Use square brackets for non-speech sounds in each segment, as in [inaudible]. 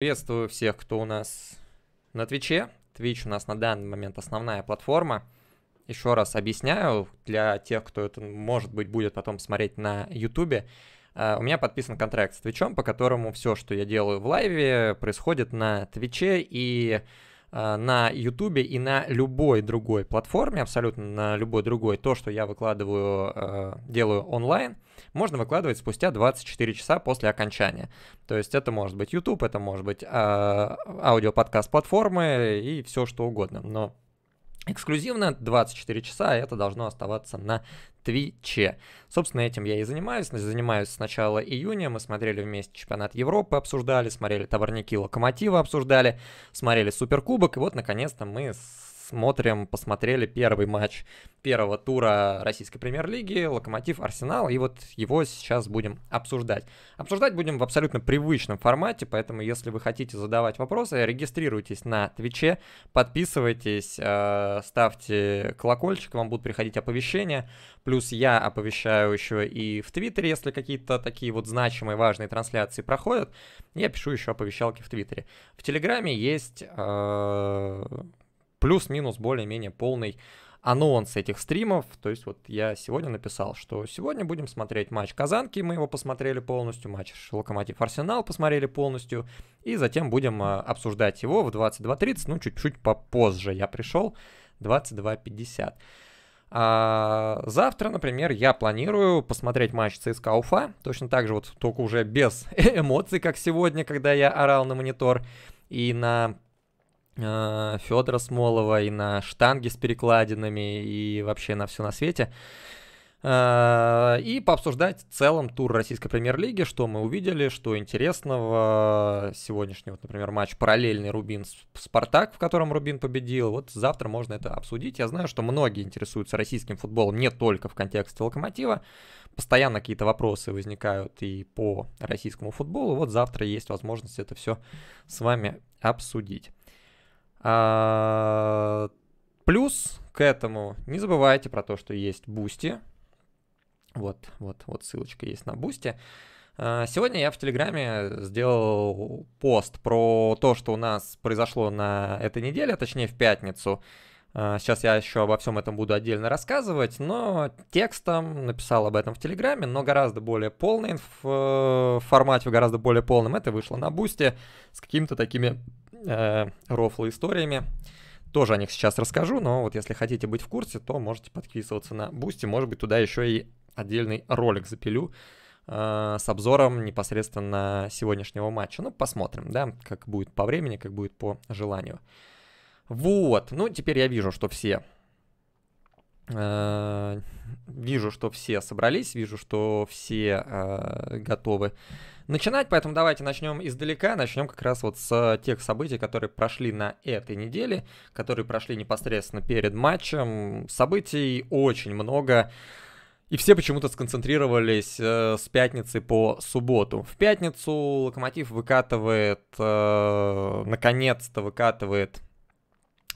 Приветствую всех, кто у нас на Твиче. Твич у нас на данный момент основная платформа. Еще раз объясняю для тех, кто это, может быть, будет потом смотреть на ютубе. А, у меня подписан контракт с Твичом, по которому все, что я делаю в лайве, происходит на Твиче и а, на ютубе и на любой другой платформе, абсолютно на любой другой, то, что я выкладываю, а, делаю онлайн – можно выкладывать спустя 24 часа после окончания. То есть это может быть YouTube, это может быть э, а, аудиоподкаст-платформы и все что угодно. Но эксклюзивно 24 часа это должно оставаться на Твиче. Собственно, этим я и занимаюсь. Занимаюсь с начала июня. Мы смотрели вместе чемпионат Европы, обсуждали, смотрели товарники Локомотива, обсуждали, смотрели Суперкубок. И вот, наконец-то, мы с смотрим, посмотрели первый матч первого тура российской премьер-лиги, Локомотив, Арсенал, и вот его сейчас будем обсуждать. Обсуждать будем в абсолютно привычном формате, поэтому если вы хотите задавать вопросы, регистрируйтесь на Твиче, подписывайтесь, э, ставьте колокольчик, вам будут приходить оповещения, плюс я оповещаю еще и в Твиттере, если какие-то такие вот значимые, важные трансляции проходят, я пишу еще оповещалки в Твиттере. В Телеграме есть э, плюс-минус более-менее полный анонс этих стримов. То есть вот я сегодня написал, что сегодня будем смотреть матч Казанки, мы его посмотрели полностью, матч Локомотив Арсенал посмотрели полностью, и затем будем э, обсуждать его в 22.30, ну чуть-чуть попозже я пришел, 22.50. А завтра, например, я планирую посмотреть матч ЦСКА Уфа, точно так же вот, только уже без [laughs] эмоций, как сегодня, когда я орал на монитор и на Э, Федора Смолова и на штанги с перекладинами и вообще на все на свете. Э, и пообсуждать в целом тур российской премьер-лиги, что мы увидели, что интересного. Сегодняшний, вот, например, матч параллельный Рубин Спартак, в котором Рубин победил. Вот завтра можно это обсудить. Я знаю, что многие интересуются российским футболом не только в контексте локомотива. Постоянно какие-то вопросы возникают и по российскому футболу. Вот завтра есть возможность это все с вами обсудить. А, плюс к этому не забывайте про то, что есть Бусти. Вот, вот, вот ссылочка есть на Бусти. А, сегодня я в Телеграме сделал пост про то, что у нас произошло на этой неделе, а точнее в пятницу. А, сейчас я еще обо всем этом буду отдельно рассказывать, но текстом написал об этом в Телеграме, но гораздо более полный э, в формате, гораздо более полным это вышло на Бусти с какими-то такими э, рофлы историями. Тоже о них сейчас расскажу, но вот если хотите быть в курсе, то можете подписываться на Бусти. Может быть, туда еще и отдельный ролик запилю э, с обзором непосредственно сегодняшнего матча. Ну, посмотрим, да, как будет по времени, как будет по желанию. Вот, ну, теперь я вижу, что все... Э, вижу, что все собрались, вижу, что все э, готовы начинать, поэтому давайте начнем издалека, начнем как раз вот с э, тех событий, которые прошли на этой неделе, которые прошли непосредственно перед матчем. Событий очень много. И все почему-то сконцентрировались э, с пятницы по субботу. В пятницу Локомотив выкатывает, э, наконец-то выкатывает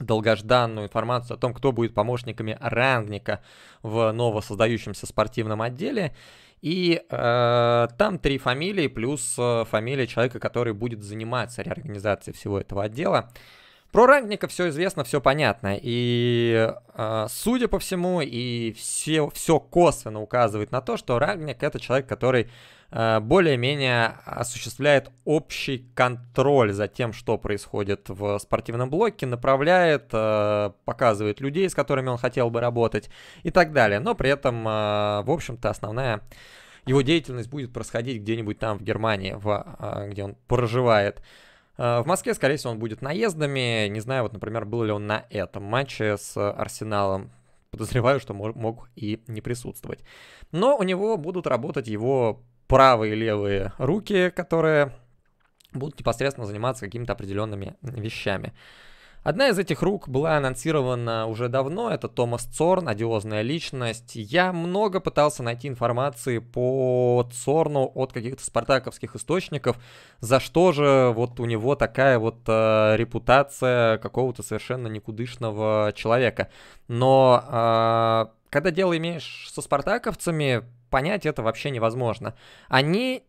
долгожданную информацию о том, кто будет помощниками Рангника в новосоздающемся спортивном отделе. И э, там три фамилии плюс э, фамилия человека, который будет заниматься реорганизацией всего этого отдела. Про Рангника все известно, все понятно. И э, судя по всему, и все, все косвенно указывает на то, что Рангник это человек, который Э, более-менее осуществляет общий контроль за тем, что происходит в спортивном блоке, направляет, э, показывает людей, с которыми он хотел бы работать и так далее. Но при этом, э, в общем-то, основная его деятельность будет происходить где-нибудь там в Германии, в, где он проживает. В Москве, скорее всего, он будет наездами. Не знаю, вот, например, был ли он на этом матче с Арсеналом подозреваю, что мог и не присутствовать. Но у него будут работать его правые и левые руки, которые будут непосредственно заниматься какими-то определенными вещами. Одна из этих рук была анонсирована уже давно, это Томас Цорн, одиозная личность. Я много пытался найти информации по Цорну от каких-то спартаковских источников, за что же вот у него такая вот э, репутация какого-то совершенно никудышного человека. Но э, когда дело имеешь со спартаковцами, понять это вообще невозможно. Они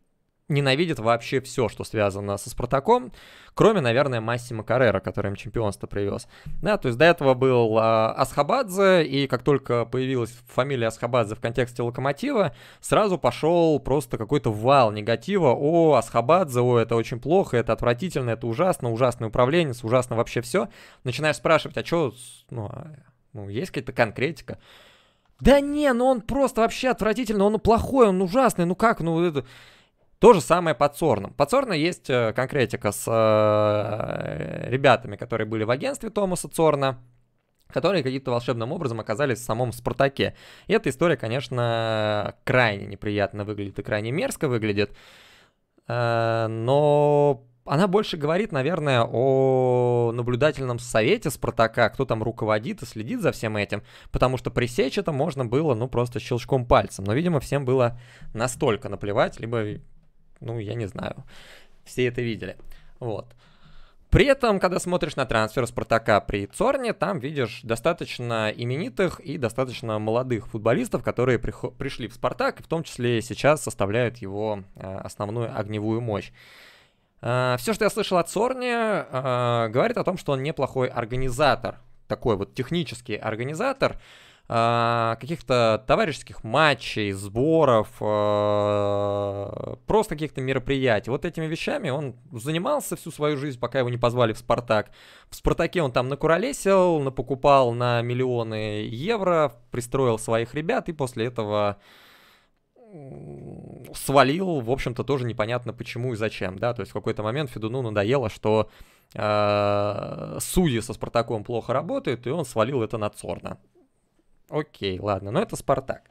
ненавидят вообще все, что связано со Спартаком, кроме, наверное, Массима Каррера, который им чемпионство привез. Да, то есть до этого был э, Асхабадзе, и как только появилась фамилия Асхабадзе в контексте Локомотива, сразу пошел просто какой-то вал негатива. О, Асхабадзе, о, это очень плохо, это отвратительно, это ужасно, ужасное управление, ужасно вообще все. Начинаешь спрашивать, а что, ну, а, ну есть какая-то конкретика? Да не, ну он просто вообще отвратительный, он плохой, он ужасный, ну как, ну это... То же самое под Сорном. Под Сорно есть э, конкретика с э, ребятами, которые были в агентстве Томаса Цорна, которые каким-то волшебным образом оказались в самом Спартаке. И эта история, конечно, крайне неприятно выглядит и крайне мерзко выглядит. Э, но она больше говорит, наверное, о наблюдательном совете Спартака, кто там руководит и следит за всем этим, потому что пресечь это можно было, ну, просто щелчком пальцем. Но, видимо, всем было настолько наплевать, либо, ну, я не знаю, все это видели. Вот. При этом, когда смотришь на трансфер Спартака при Цорне, там видишь достаточно именитых и достаточно молодых футболистов, которые пришли в Спартак, и в том числе сейчас составляют его а, основную огневую мощь. Э, Все, что я слышал от Сорни, э, говорит о том, что он неплохой организатор, такой вот технический организатор э, каких-то товарищеских матчей, сборов, просто каких-то мероприятий. Вот этими вещами он занимался всю свою жизнь, пока его не позвали в «Спартак». В «Спартаке» он там накуролесил, напокупал на миллионы евро, пристроил своих ребят и после этого свалил, в общем-то, тоже непонятно почему и зачем, да, то есть в какой-то момент Федуну надоело, что э, судьи со Спартаком плохо работают, и он свалил это на Цорна. Окей, ладно, но это Спартак.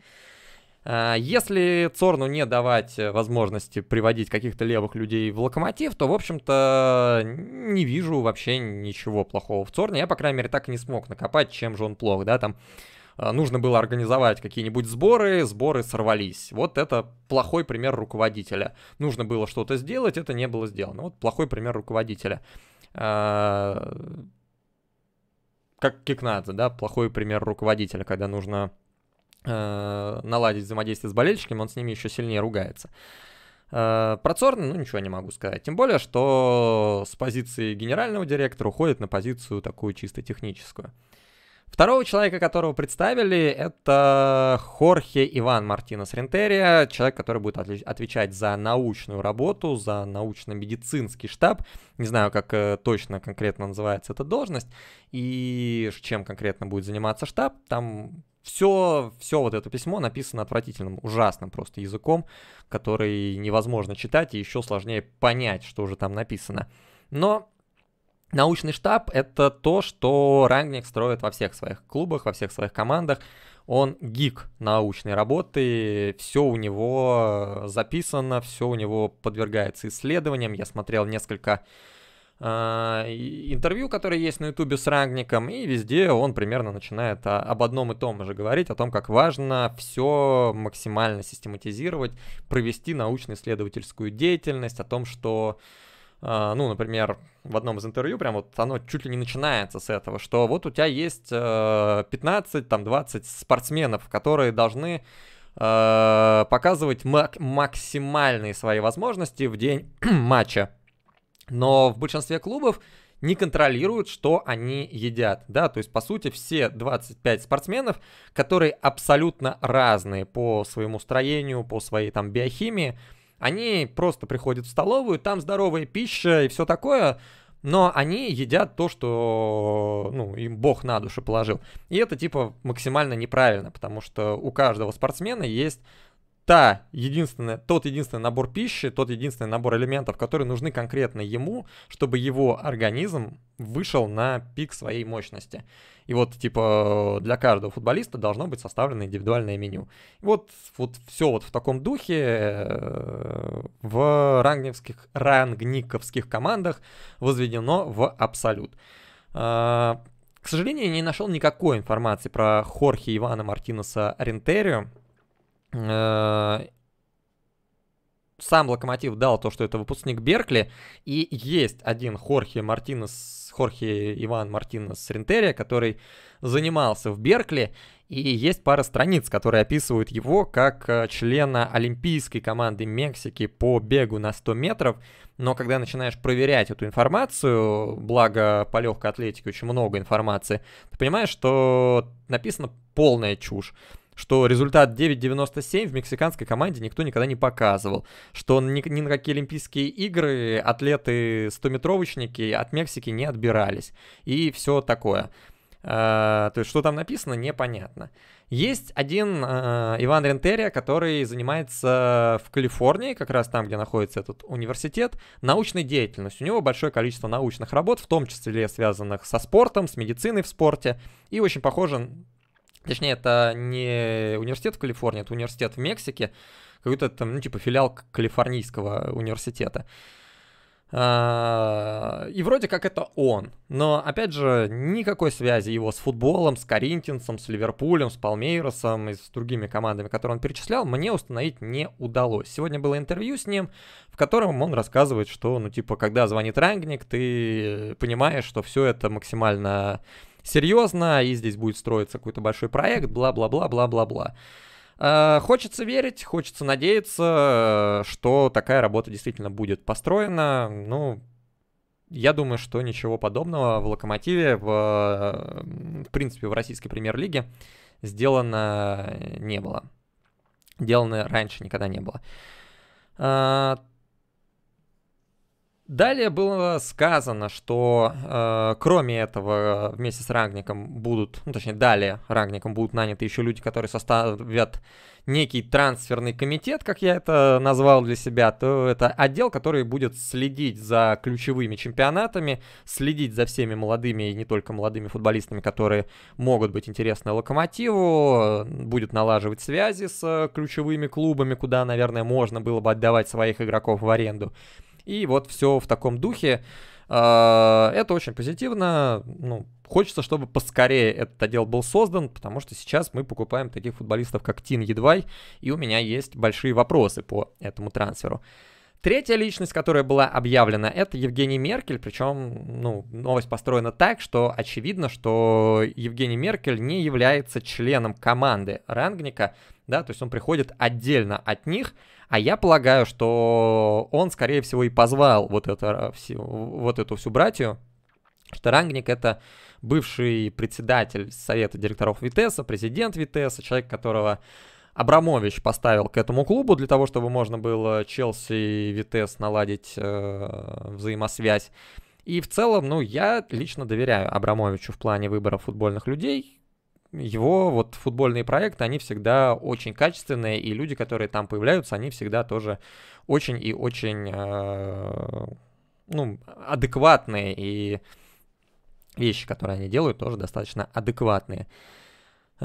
Э, если Цорну не давать возможности приводить каких-то левых людей в локомотив, то, в общем-то, не вижу вообще ничего плохого в Цорне. Я, по крайней мере, так и не смог накопать, чем же он плох, да, там а, нужно было организовать какие-нибудь сборы, сборы сорвались. Вот это плохой пример руководителя. Нужно было что-то сделать, это не было сделано. Вот плохой пример руководителя. А, как Кикнадзе, да, плохой пример руководителя, когда нужно а, наладить взаимодействие с болельщиками, он с ними еще сильнее ругается. Про Цорна, ну, ничего не могу сказать. Тем более, что с позиции генерального директора уходит на позицию такую чисто техническую. Второго человека, которого представили, это Хорхе Иван Мартинес Рентерия, человек, который будет отвечать за научную работу, за научно-медицинский штаб. Не знаю, как э, точно конкретно называется эта должность и чем конкретно будет заниматься штаб. Там все, все вот это письмо написано отвратительным, ужасным просто языком, который невозможно читать и еще сложнее понять, что же там написано. Но Научный штаб — это то, что Рангник строит во всех своих клубах, во всех своих командах. Он гик научной работы, все у него э, записано, все у него подвергается исследованиям. Я смотрел несколько а, интервью, которые есть на ютубе с Рангником, и везде он примерно начинает а, об одном и том же говорить, о том, как важно все максимально систематизировать, провести научно-исследовательскую деятельность, о том, что а, ну, например, в одном из интервью, прям вот оно чуть ли не начинается с этого, что вот у тебя есть 15, э, там, 20 спортсменов, которые должны э, показывать мак- максимальные свои возможности в день [clears throat] матча. Но в большинстве клубов не контролируют, что они едят. Да, то есть, по сути, все 25 спортсменов, которые абсолютно разные по своему строению, по своей там биохимии, они просто приходят в столовую, там здоровая пища и все такое, но они едят то, что ну, им бог на душу положил. И это типа максимально неправильно, потому что у каждого спортсмена есть та единственная, тот единственный набор пищи, тот единственный набор элементов, которые нужны конкретно ему, чтобы его организм вышел на пик своей мощности. И вот, типа, для каждого футболиста должно быть составлено индивидуальное меню. И вот, вот все вот в таком духе э, в рангневских, рангниковских командах возведено в абсолют. Э, к сожалению, я не нашел никакой информации про Хорхе Ивана Мартинеса Рентерио, Э, сам Локомотив дал то, что это выпускник Беркли, и есть один Хорхе Мартинес, Хорхе Иван Мартинес Рентерия, который занимался в Беркли, и есть пара страниц, которые описывают его как э, члена олимпийской команды Мексики по бегу на 100 метров, но когда начинаешь проверять эту информацию, благо по легкой атлетике очень много информации, ты понимаешь, что написано полная чушь что результат 9.97 в мексиканской команде никто никогда не показывал, что ни, ни на какие Олимпийские игры атлеты стометровочники от Мексики не отбирались и все такое. А, то есть, что там написано, непонятно. Есть один э, Иван Рентерия, который занимается в Калифорнии, как раз там, где находится этот университет, научной деятельностью. У него большое количество научных работ, в том числе связанных со спортом, с медициной в спорте, и очень похоже Точнее, это не университет в Калифорнии, это университет в Мексике, какой-то там, ну, типа филиал Калифорнийского университета. А, и вроде как это он, но, опять же, никакой связи его с футболом, с Коринтинсом, с Ливерпулем, с Палмейросом и с другими командами, которые он перечислял, мне установить не удалось. Сегодня было интервью с ним, в котором он рассказывает, что, ну, типа, когда звонит рангник, ты понимаешь, что все это максимально серьезно, и здесь будет строиться какой-то большой проект, бла-бла-бла-бла-бла-бла. А, хочется верить, хочется надеяться, что такая работа действительно будет построена. Ну, я думаю, что ничего подобного в «Локомотиве», в, в принципе, в российской премьер-лиге сделано не было. Делано раньше никогда не было. А, Далее было сказано, что э, кроме этого э, вместе с Рангником будут, ну точнее далее Рангником будут наняты еще люди, которые составят некий трансферный комитет, как я это назвал для себя, то это отдел, который будет следить за ключевыми чемпионатами, следить за всеми молодыми и не только молодыми футболистами, которые могут быть интересны Локомотиву, э, будет налаживать связи с э, ключевыми клубами, куда, наверное, можно было бы отдавать своих игроков в аренду. И вот все в таком духе. А, это очень позитивно. Ну, хочется, чтобы поскорее этот отдел был создан, потому что сейчас мы покупаем таких футболистов, как Тин Едвай, и у меня есть большие вопросы по этому трансферу. Третья личность, которая была объявлена, это Евгений Меркель, причем ну, новость построена так, что очевидно, что Евгений Меркель не является членом команды Рангника, да, то есть он приходит отдельно от них, а я полагаю, что он, скорее всего, и позвал вот, это, э, вот эту всю братью, что Рангник это бывший председатель совета директоров Витеса, президент Витеса, человек, которого Абрамович поставил к этому клубу для того, чтобы можно было Челси и Витес наладить э, взаимосвязь. И в целом, ну, я лично доверяю Абрамовичу в плане выбора футбольных людей. Его вот футбольные проекты, они всегда очень качественные, и люди, которые там появляются, они всегда тоже очень и очень, э, ну, адекватные, и вещи, которые они делают, тоже достаточно адекватные.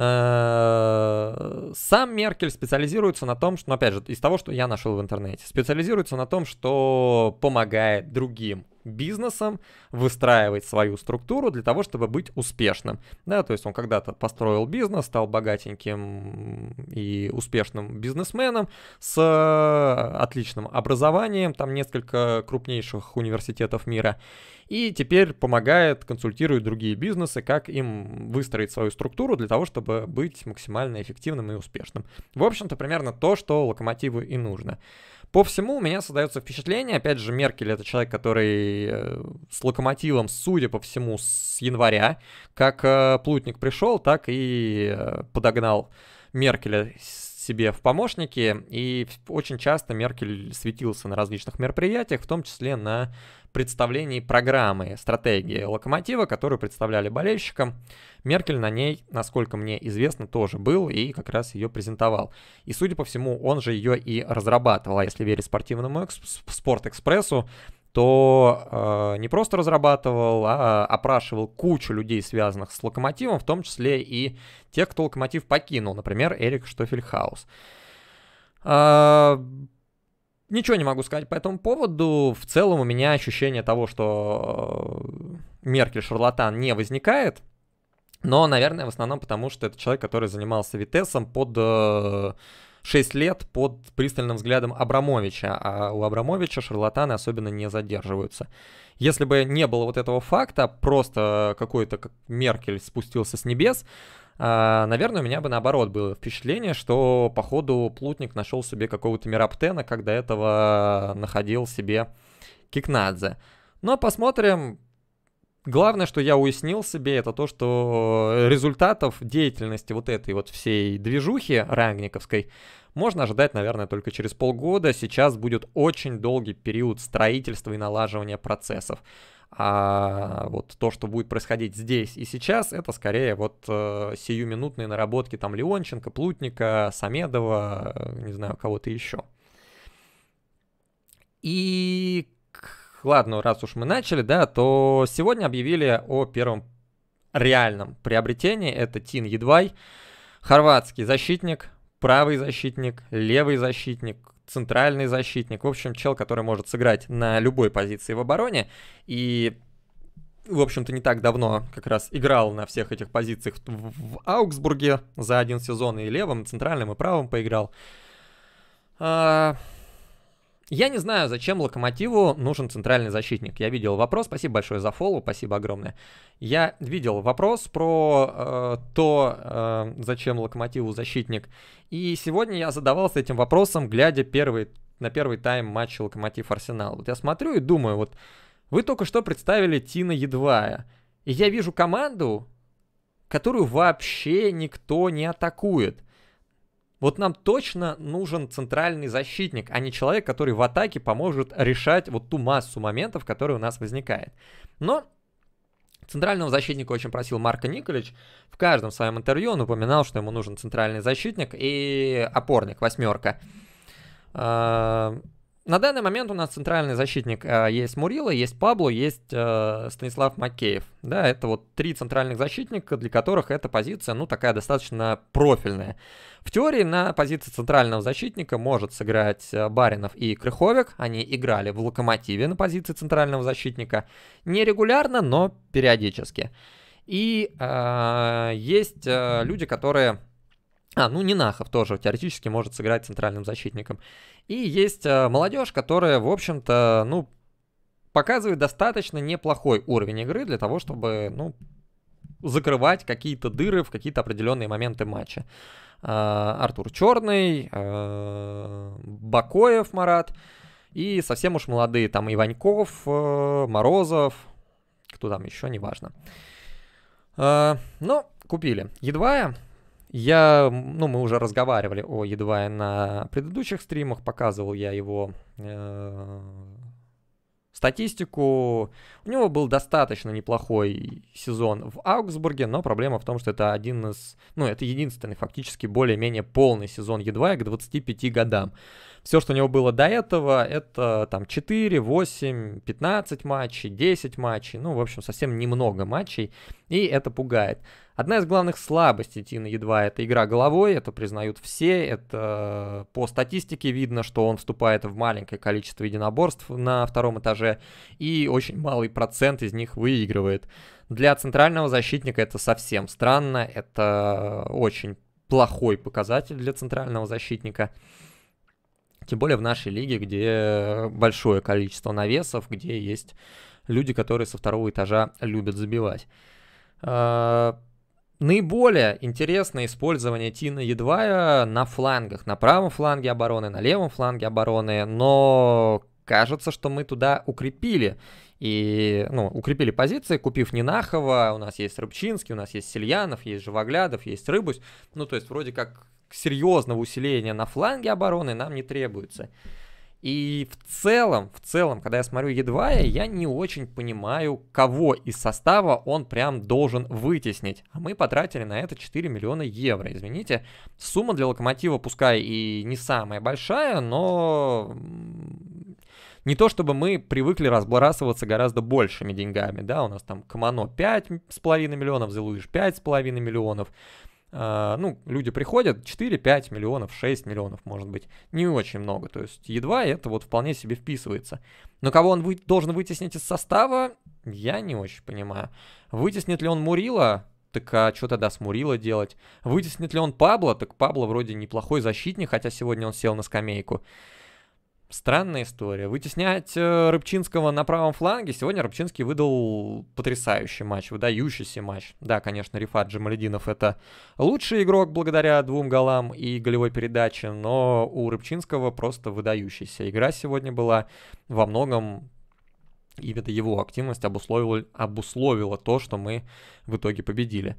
Э, сам Меркель специализируется на том, что, ну, опять же, из того, что я нашел в интернете, специализируется на том, что помогает другим бизнесом выстраивать свою структуру для того, чтобы быть успешным. Да, то есть он когда-то построил бизнес, стал богатеньким и успешным бизнесменом с э, отличным образованием, там несколько крупнейших университетов мира, и теперь помогает, консультирует другие бизнесы, как им выстроить свою структуру для того, чтобы быть максимально эффективным и успешным. В общем-то, примерно то, что локомотиву и нужно. По всему у меня создается впечатление, опять же, Меркель это человек, который э, с локомотивом, судя по всему, с января, как э, Плутник пришел, так и э, подогнал Меркеля себе в помощники, и очень часто Меркель светился на различных мероприятиях, в том числе на представлении программы стратегии локомотива, которую представляли болельщикам. Меркель на ней, насколько мне известно, тоже был и как раз ее презентовал. И, судя по всему, он же ее и разрабатывал. А если верить спортивному экс- Спорт-экспрессу, кто э, не просто разрабатывал, а опрашивал кучу людей, связанных с локомотивом, в том числе и тех, кто локомотив покинул, например, Эрик Штофельхаус. Э, ничего не могу сказать по этому поводу. В целом у меня ощущение того, что э, Меркель шарлатан не возникает. Но, наверное, в основном потому, что это человек, который занимался Витесом под... Э, 6 лет под пристальным взглядом Абрамовича, а у Абрамовича шарлатаны особенно не задерживаются. Если бы не было вот этого факта, просто какой-то как Меркель спустился с небес, а, наверное, у меня бы наоборот было впечатление, что походу Плутник нашел себе какого-то Мираптена, как до этого находил себе Кикнадзе. Но посмотрим, Главное, что я уяснил себе, это то, что э, результатов деятельности вот этой вот всей движухи рангниковской можно ожидать, наверное, только через полгода. Сейчас будет очень долгий период строительства и налаживания процессов. А вот то, что будет происходить здесь и сейчас, это скорее вот э, сиюминутные наработки там Леонченко, Плутника, Самедова, э, не знаю, кого-то еще. И ладно, раз уж мы начали, да, то сегодня объявили о первом реальном приобретении. Это Тин Едвай, хорватский защитник, правый защитник, левый защитник, центральный защитник. В общем, чел, который может сыграть на любой позиции в обороне. И в общем-то, не так давно как раз играл на всех этих позициях в Аугсбурге за один сезон и левым, и центральным, и правым поиграл. А, я не знаю, зачем Локомотиву нужен центральный защитник. Я видел вопрос, спасибо большое за фоллоу, спасибо огромное. Я видел вопрос про э, то, э, зачем Локомотиву защитник. И сегодня я задавался этим вопросом, глядя первый, на первый тайм матча Локомотив-Арсенал. Вот я смотрю и думаю, вот вы только что представили Тина Едвая. И я вижу команду, которую вообще никто не атакует. Вот нам точно нужен центральный защитник, а не человек, который в атаке поможет решать вот ту массу моментов, которые у нас возникает. Но Центрального защитника очень просил Марко Николич. В каждом своем интервью он упоминал, что ему нужен центральный защитник и опорник, восьмерка. А, на данный момент у нас центральный защитник а, есть Мурила, есть Пабло, есть э, Станислав Макеев. Да, это вот три центральных защитника, для которых эта позиция, ну, такая достаточно профильная. В теории на позиции центрального защитника может сыграть э, Баринов и Крыховик. Они играли в Локомотиве на позиции центрального защитника. Нерегулярно, но периодически. И э, есть э, люди, которые а, ну Нинахов тоже теоретически может сыграть центральным защитником. И есть э, молодежь, которая, в общем-то, ну, показывает достаточно неплохой уровень игры для того, чтобы, ну, закрывать какие-то дыры в какие-то определенные моменты матча. Э, Артур Черный, э, Бакоев Марат и совсем уж молодые, там Иваньков, э, Морозов, кто там еще, неважно. Э, а, но ну, купили. Едва я я, ну, мы уже разговаривали о едва на предыдущих стримах, показывал я его э, статистику. У него был достаточно неплохой сезон в Аугсбурге, но проблема в том, что это один из, ну, это единственный фактически более-менее полный сезон едва к 25 годам. Все, что у него было до этого, это там 4, 8, 15 матчей, 10 матчей, ну, в общем, совсем немного матчей, и это пугает. Одна из главных слабостей Тина едва это игра головой, это признают все, это по статистике видно, что он вступает в маленькое количество единоборств на втором этаже, и очень малый процент из них выигрывает. Для центрального защитника это совсем странно, это очень плохой показатель для центрального защитника. Тем более в нашей лиге, где большое количество навесов, где есть люди, которые со второго этажа любят забивать. А, наиболее интересное использование Тина Едвая на флангах, на правом фланге обороны, на левом фланге обороны, но кажется, что мы туда укрепили. И, ну, укрепили позиции, купив Нинахова, у нас есть Рыбчинский, у нас есть Сильянов, есть Живоглядов, есть Рыбусь. Ну, то есть, вроде как серьезного усиления на фланге обороны нам не требуется. И в целом, в целом, когда я смотрю едва я не очень понимаю, кого из состава он прям должен вытеснить. А мы потратили на это 4 миллиона евро, извините. Сумма для Локомотива пускай и не самая большая, но не то чтобы мы привыкли разбрасываться гораздо большими деньгами, да, у нас там Камано 5,5 миллионов, Зелуиш 5,5 миллионов, а, ну, люди приходят, 4-5 миллионов, 6 миллионов, может быть, не очень много, то есть едва это вот вполне себе вписывается. Но кого он вы, должен вытеснить из состава, я не очень понимаю. Вытеснит ли он Мурила? Так а что тогда с Мурила делать? Вытеснит ли он Пабло? Так Пабло вроде неплохой защитник, хотя сегодня он сел на скамейку. Странная история. Вытеснять э, Рыбчинского на правом фланге. Сегодня Рыбчинский выдал потрясающий матч, выдающийся матч. Да, конечно, Рифат Джамалединов это лучший игрок благодаря двум голам и голевой передаче, но у Рыбчинского просто выдающийся игра сегодня была во многом именно его активность обусловила, обусловила то, что мы в итоге победили.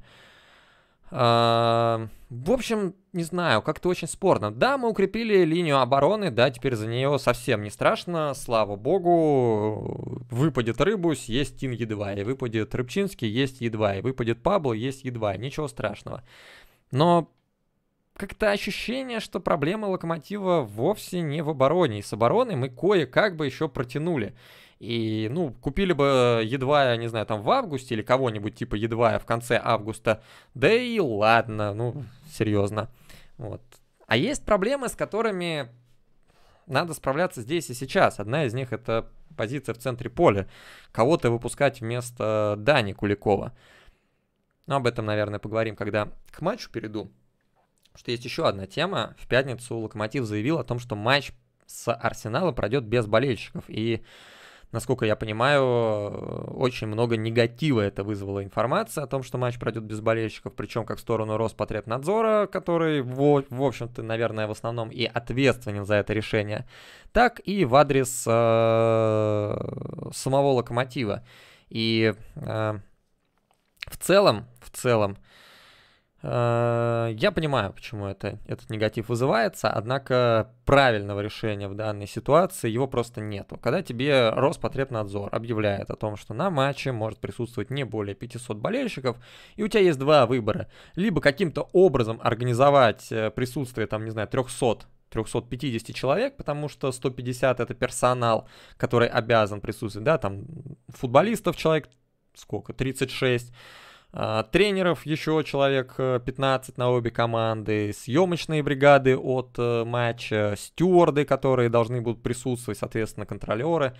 В общем, не знаю, как-то очень спорно. Да, мы укрепили линию обороны, да, теперь за нее совсем не страшно, слава богу. Выпадет Рыбус, есть Тин и выпадет Рыбчинский, есть едва; и выпадет Пабло, есть едва. ничего страшного. Но как-то ощущение, что проблема Локомотива вовсе не в обороне, и с обороной мы кое-как бы еще протянули. И, ну, купили бы едва, я не знаю, там в августе или кого-нибудь типа едва в конце августа. Да и ладно, ну, серьезно. Вот. А есть проблемы, с которыми надо справляться здесь и сейчас. Одна из них это позиция в центре поля. Кого-то выпускать вместо Дани Куликова. Но ну, об этом, наверное, поговорим, когда к матчу перейду. Что есть еще одна тема. В пятницу Локомотив заявил о том, что матч с Арсеналом пройдет без болельщиков. И насколько я понимаю, э, очень много негатива это вызвала информация о том, что матч пройдет без болельщиков, причем как в сторону Роспотребнадзора, который, в, в общем-то, наверное, в основном и ответственен за это решение, так и в адрес э, самого локомотива. И э, в целом, в целом, э, Э, я понимаю, почему это, этот негатив вызывается, однако правильного решения в данной ситуации его просто нету. Когда тебе Роспотребнадзор объявляет о том, что на матче может присутствовать не более 500 болельщиков, и у тебя есть два выбора. Либо каким-то образом организовать э, присутствие, там, не знаю, 300 350 человек, потому что 150 это персонал, который обязан присутствовать, да, там футболистов человек сколько, 36, а, тренеров еще человек 15 э, на обе команды, съемочные бригады от э, матча, стюарды, которые должны будут присутствовать, соответственно, контролеры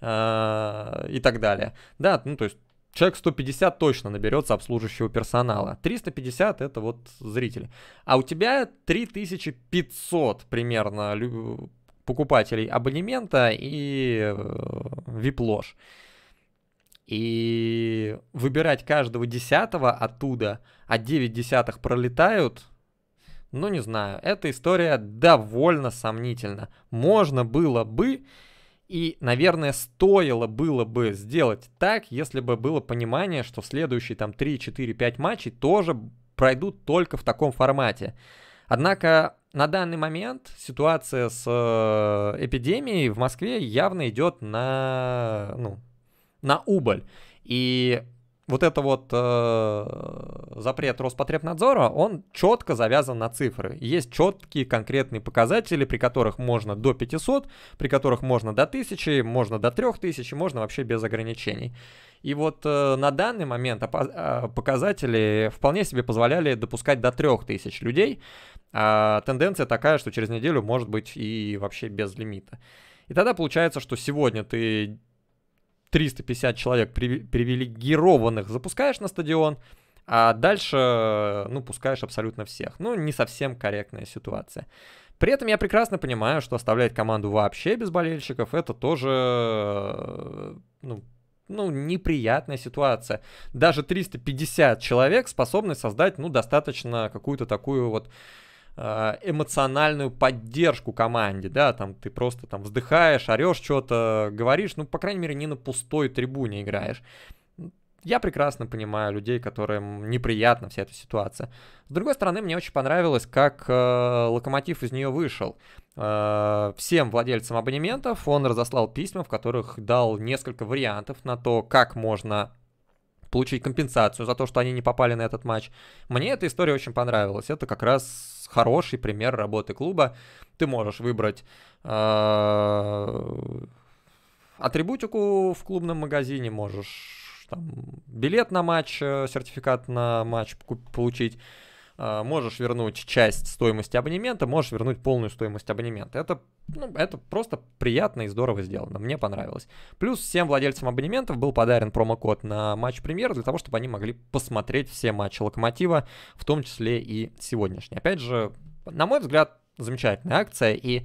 а, и так далее. Да, ну то есть Человек 150 точно наберется обслуживающего персонала. 350 это вот зрители. А у тебя 3500 примерно покупателей абонемента и э, вип-лож. И выбирать каждого десятого оттуда, а 9 десятых пролетают, ну не знаю, эта история довольно сомнительна. Можно было бы, и, наверное, стоило было бы сделать так, если бы было понимание, что следующие там 3, 4, 5 матчей тоже пройдут только в таком формате. Однако на данный момент ситуация с э, эпидемией в Москве явно идет на, ну, на убыль. И вот это вот э, запрет Роспотребнадзора, он четко завязан на цифры. Есть четкие конкретные показатели, при которых можно до 500, при которых можно до 1000, можно до 3000, можно вообще без ограничений. И вот э, на данный момент э, показатели вполне себе позволяли допускать до 3000 людей. А тенденция такая, что через неделю может быть и вообще без лимита. И тогда получается, что сегодня ты 350 человек привилегированных запускаешь на стадион, а дальше, ну, пускаешь абсолютно всех. Ну, не совсем корректная ситуация. При этом я прекрасно понимаю, что оставлять команду вообще без болельщиков, это тоже, э, ну, ну, неприятная ситуация. Даже 350 человек способны создать, ну, достаточно какую-то такую вот а, эмоциональную поддержку команде, да, там ты просто там вздыхаешь, орешь что-то, говоришь, ну, по крайней мере, не на пустой трибуне играешь. Я прекрасно понимаю людей, которым неприятна вся эта ситуация. С другой стороны, мне очень понравилось, как э, Локомотив из нее вышел. Э, всем владельцам абонементов он разослал письма, в которых дал несколько вариантов на то, как можно получить компенсацию за то, что они не попали на этот матч. Мне эта история очень понравилась. Это как раз хороший пример работы клуба. Ты можешь выбрать э, атрибутику в клубном магазине, можешь там билет на матч, э, сертификат на матч получить. А, можешь вернуть часть стоимости абонемента, можешь вернуть полную стоимость абонемента. Это, ну, это просто приятно и здорово сделано, мне понравилось. Плюс всем владельцам абонементов был подарен промокод на матч-премьер для того, чтобы они могли посмотреть все матчи Локомотива, в том числе и сегодняшний. Опять же, на мой взгляд, замечательная акция, и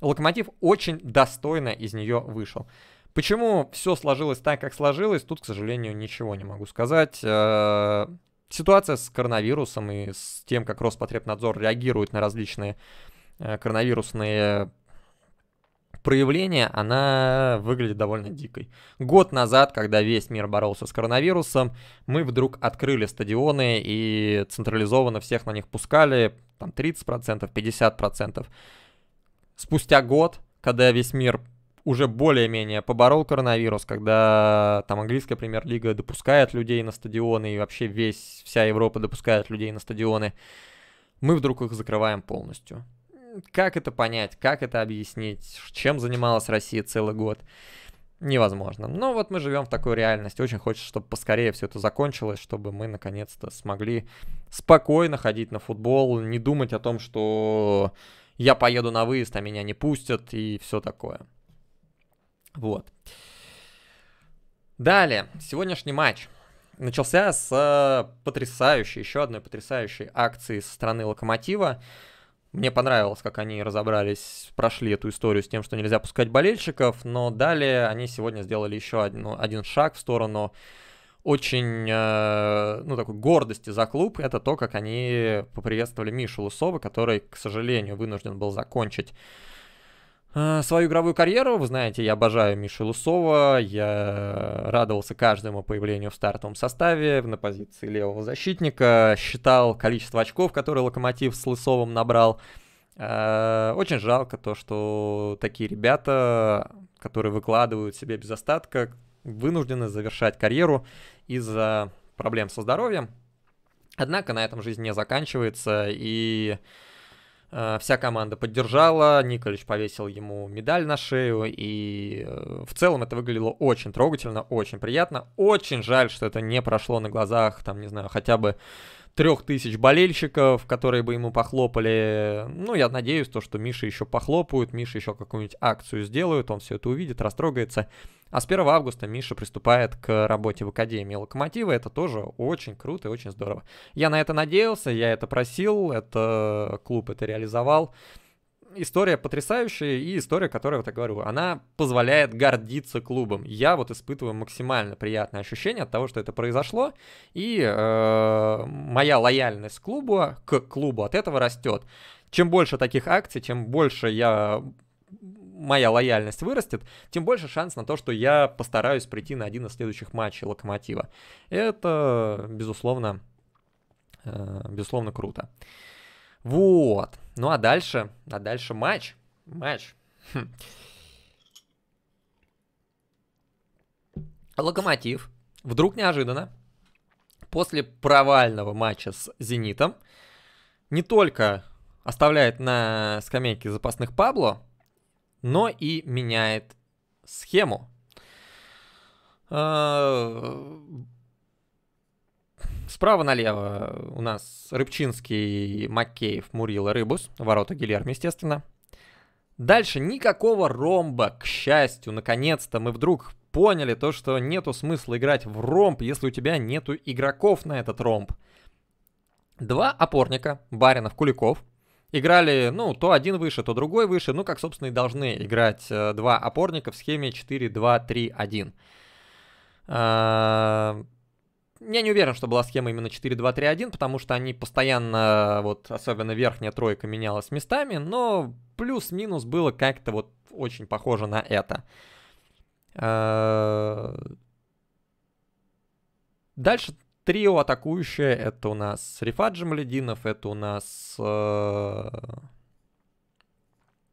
Локомотив очень достойно из нее вышел. Почему все сложилось так, как сложилось, тут, к сожалению, ничего не могу сказать. Э, Ситуация с коронавирусом и с тем, как Роспотребнадзор реагирует на различные э, коронавирусные проявления, она выглядит довольно дикой. Год назад, когда весь мир боролся с коронавирусом, мы вдруг открыли стадионы и централизованно всех на них пускали, там 30%, 50%. Спустя год, когда весь мир уже более-менее поборол коронавирус, когда там английская премьер-лига допускает людей на стадионы, и вообще весь, вся Европа допускает людей на стадионы, мы вдруг их закрываем полностью. Как это понять, как это объяснить, чем занималась Россия целый год? невозможно. Но вот мы живем в такой реальности. Очень хочется, чтобы поскорее все это закончилось, чтобы мы наконец-то смогли спокойно ходить на футбол, не думать о том, что я поеду на выезд, а меня не пустят и все такое. Вот. Далее, сегодняшний матч начался с э, потрясающей, еще одной потрясающей акции со стороны Локомотива. Мне понравилось, как они разобрались, прошли эту историю с тем, что нельзя пускать болельщиков, но далее они сегодня сделали еще одну один шаг в сторону очень, э, ну, такой гордости за клуб. Это то, как они поприветствовали Мишу Лусова, который, к сожалению, вынужден был закончить Э, свою игровую карьеру, вы знаете, я обожаю Мишу Лусова, я радовался каждому появлению в стартовом составе, на позиции левого защитника, считал количество очков, которые Локомотив с Лысовым набрал. Э, очень жалко то, что такие ребята, которые выкладывают себе без остатка, вынуждены завершать карьеру из-за проблем со здоровьем. Однако на этом жизнь не заканчивается, и Э, вся команда поддержала, Николич повесил ему медаль на шею, и э, в целом это выглядело очень трогательно, очень приятно. Очень жаль, что это не прошло на глазах, там, не знаю, хотя бы трех тысяч болельщиков, которые бы ему похлопали. Ну, я надеюсь, то, что Миша еще похлопают, Миша еще какую-нибудь акцию сделают, он все это увидит, растрогается а с 1 августа Миша приступает к работе в Академии Локомотива. Это тоже очень круто и очень здорово. Я на это надеялся, я это просил, это клуб это реализовал. История потрясающая и история, которую вот я говорю, она позволяет гордиться клубом. Я вот испытываю максимально приятное ощущение от того, что это произошло, и э, моя лояльность к клубу, к клубу от этого растет. Чем больше таких акций, тем больше я моя лояльность вырастет, тем больше шанс на то, что я постараюсь прийти на один из следующих матчей Локомотива. Это, безусловно, э, безусловно круто. Вот. Ну а дальше, а дальше матч. Матч. Хм. Локомотив вдруг неожиданно после провального матча с «Зенитом» не только оставляет на скамейке запасных Пабло, но и меняет схему. А, справа налево у нас Рыбчинский, Макеев, Мурила, Рыбус, ворота Гильерм, естественно. Дальше никакого ромба, к счастью, наконец-то мы вдруг поняли то, что нету смысла играть в ромб, если у тебя нету игроков на этот ромб. Два опорника, Баринов, Куликов, играли, ну, то один выше, то другой выше, ну, как, собственно, и должны играть э, два опорника в схеме 4-2-3-1. Э, я не уверен, что была схема именно 4-2-3-1, потому что они постоянно, вот, особенно верхняя тройка менялась местами, но плюс-минус было как-то вот очень похоже на это. Э, дальше Трио атакующее это у нас Рифат Джамалединов, это у нас э,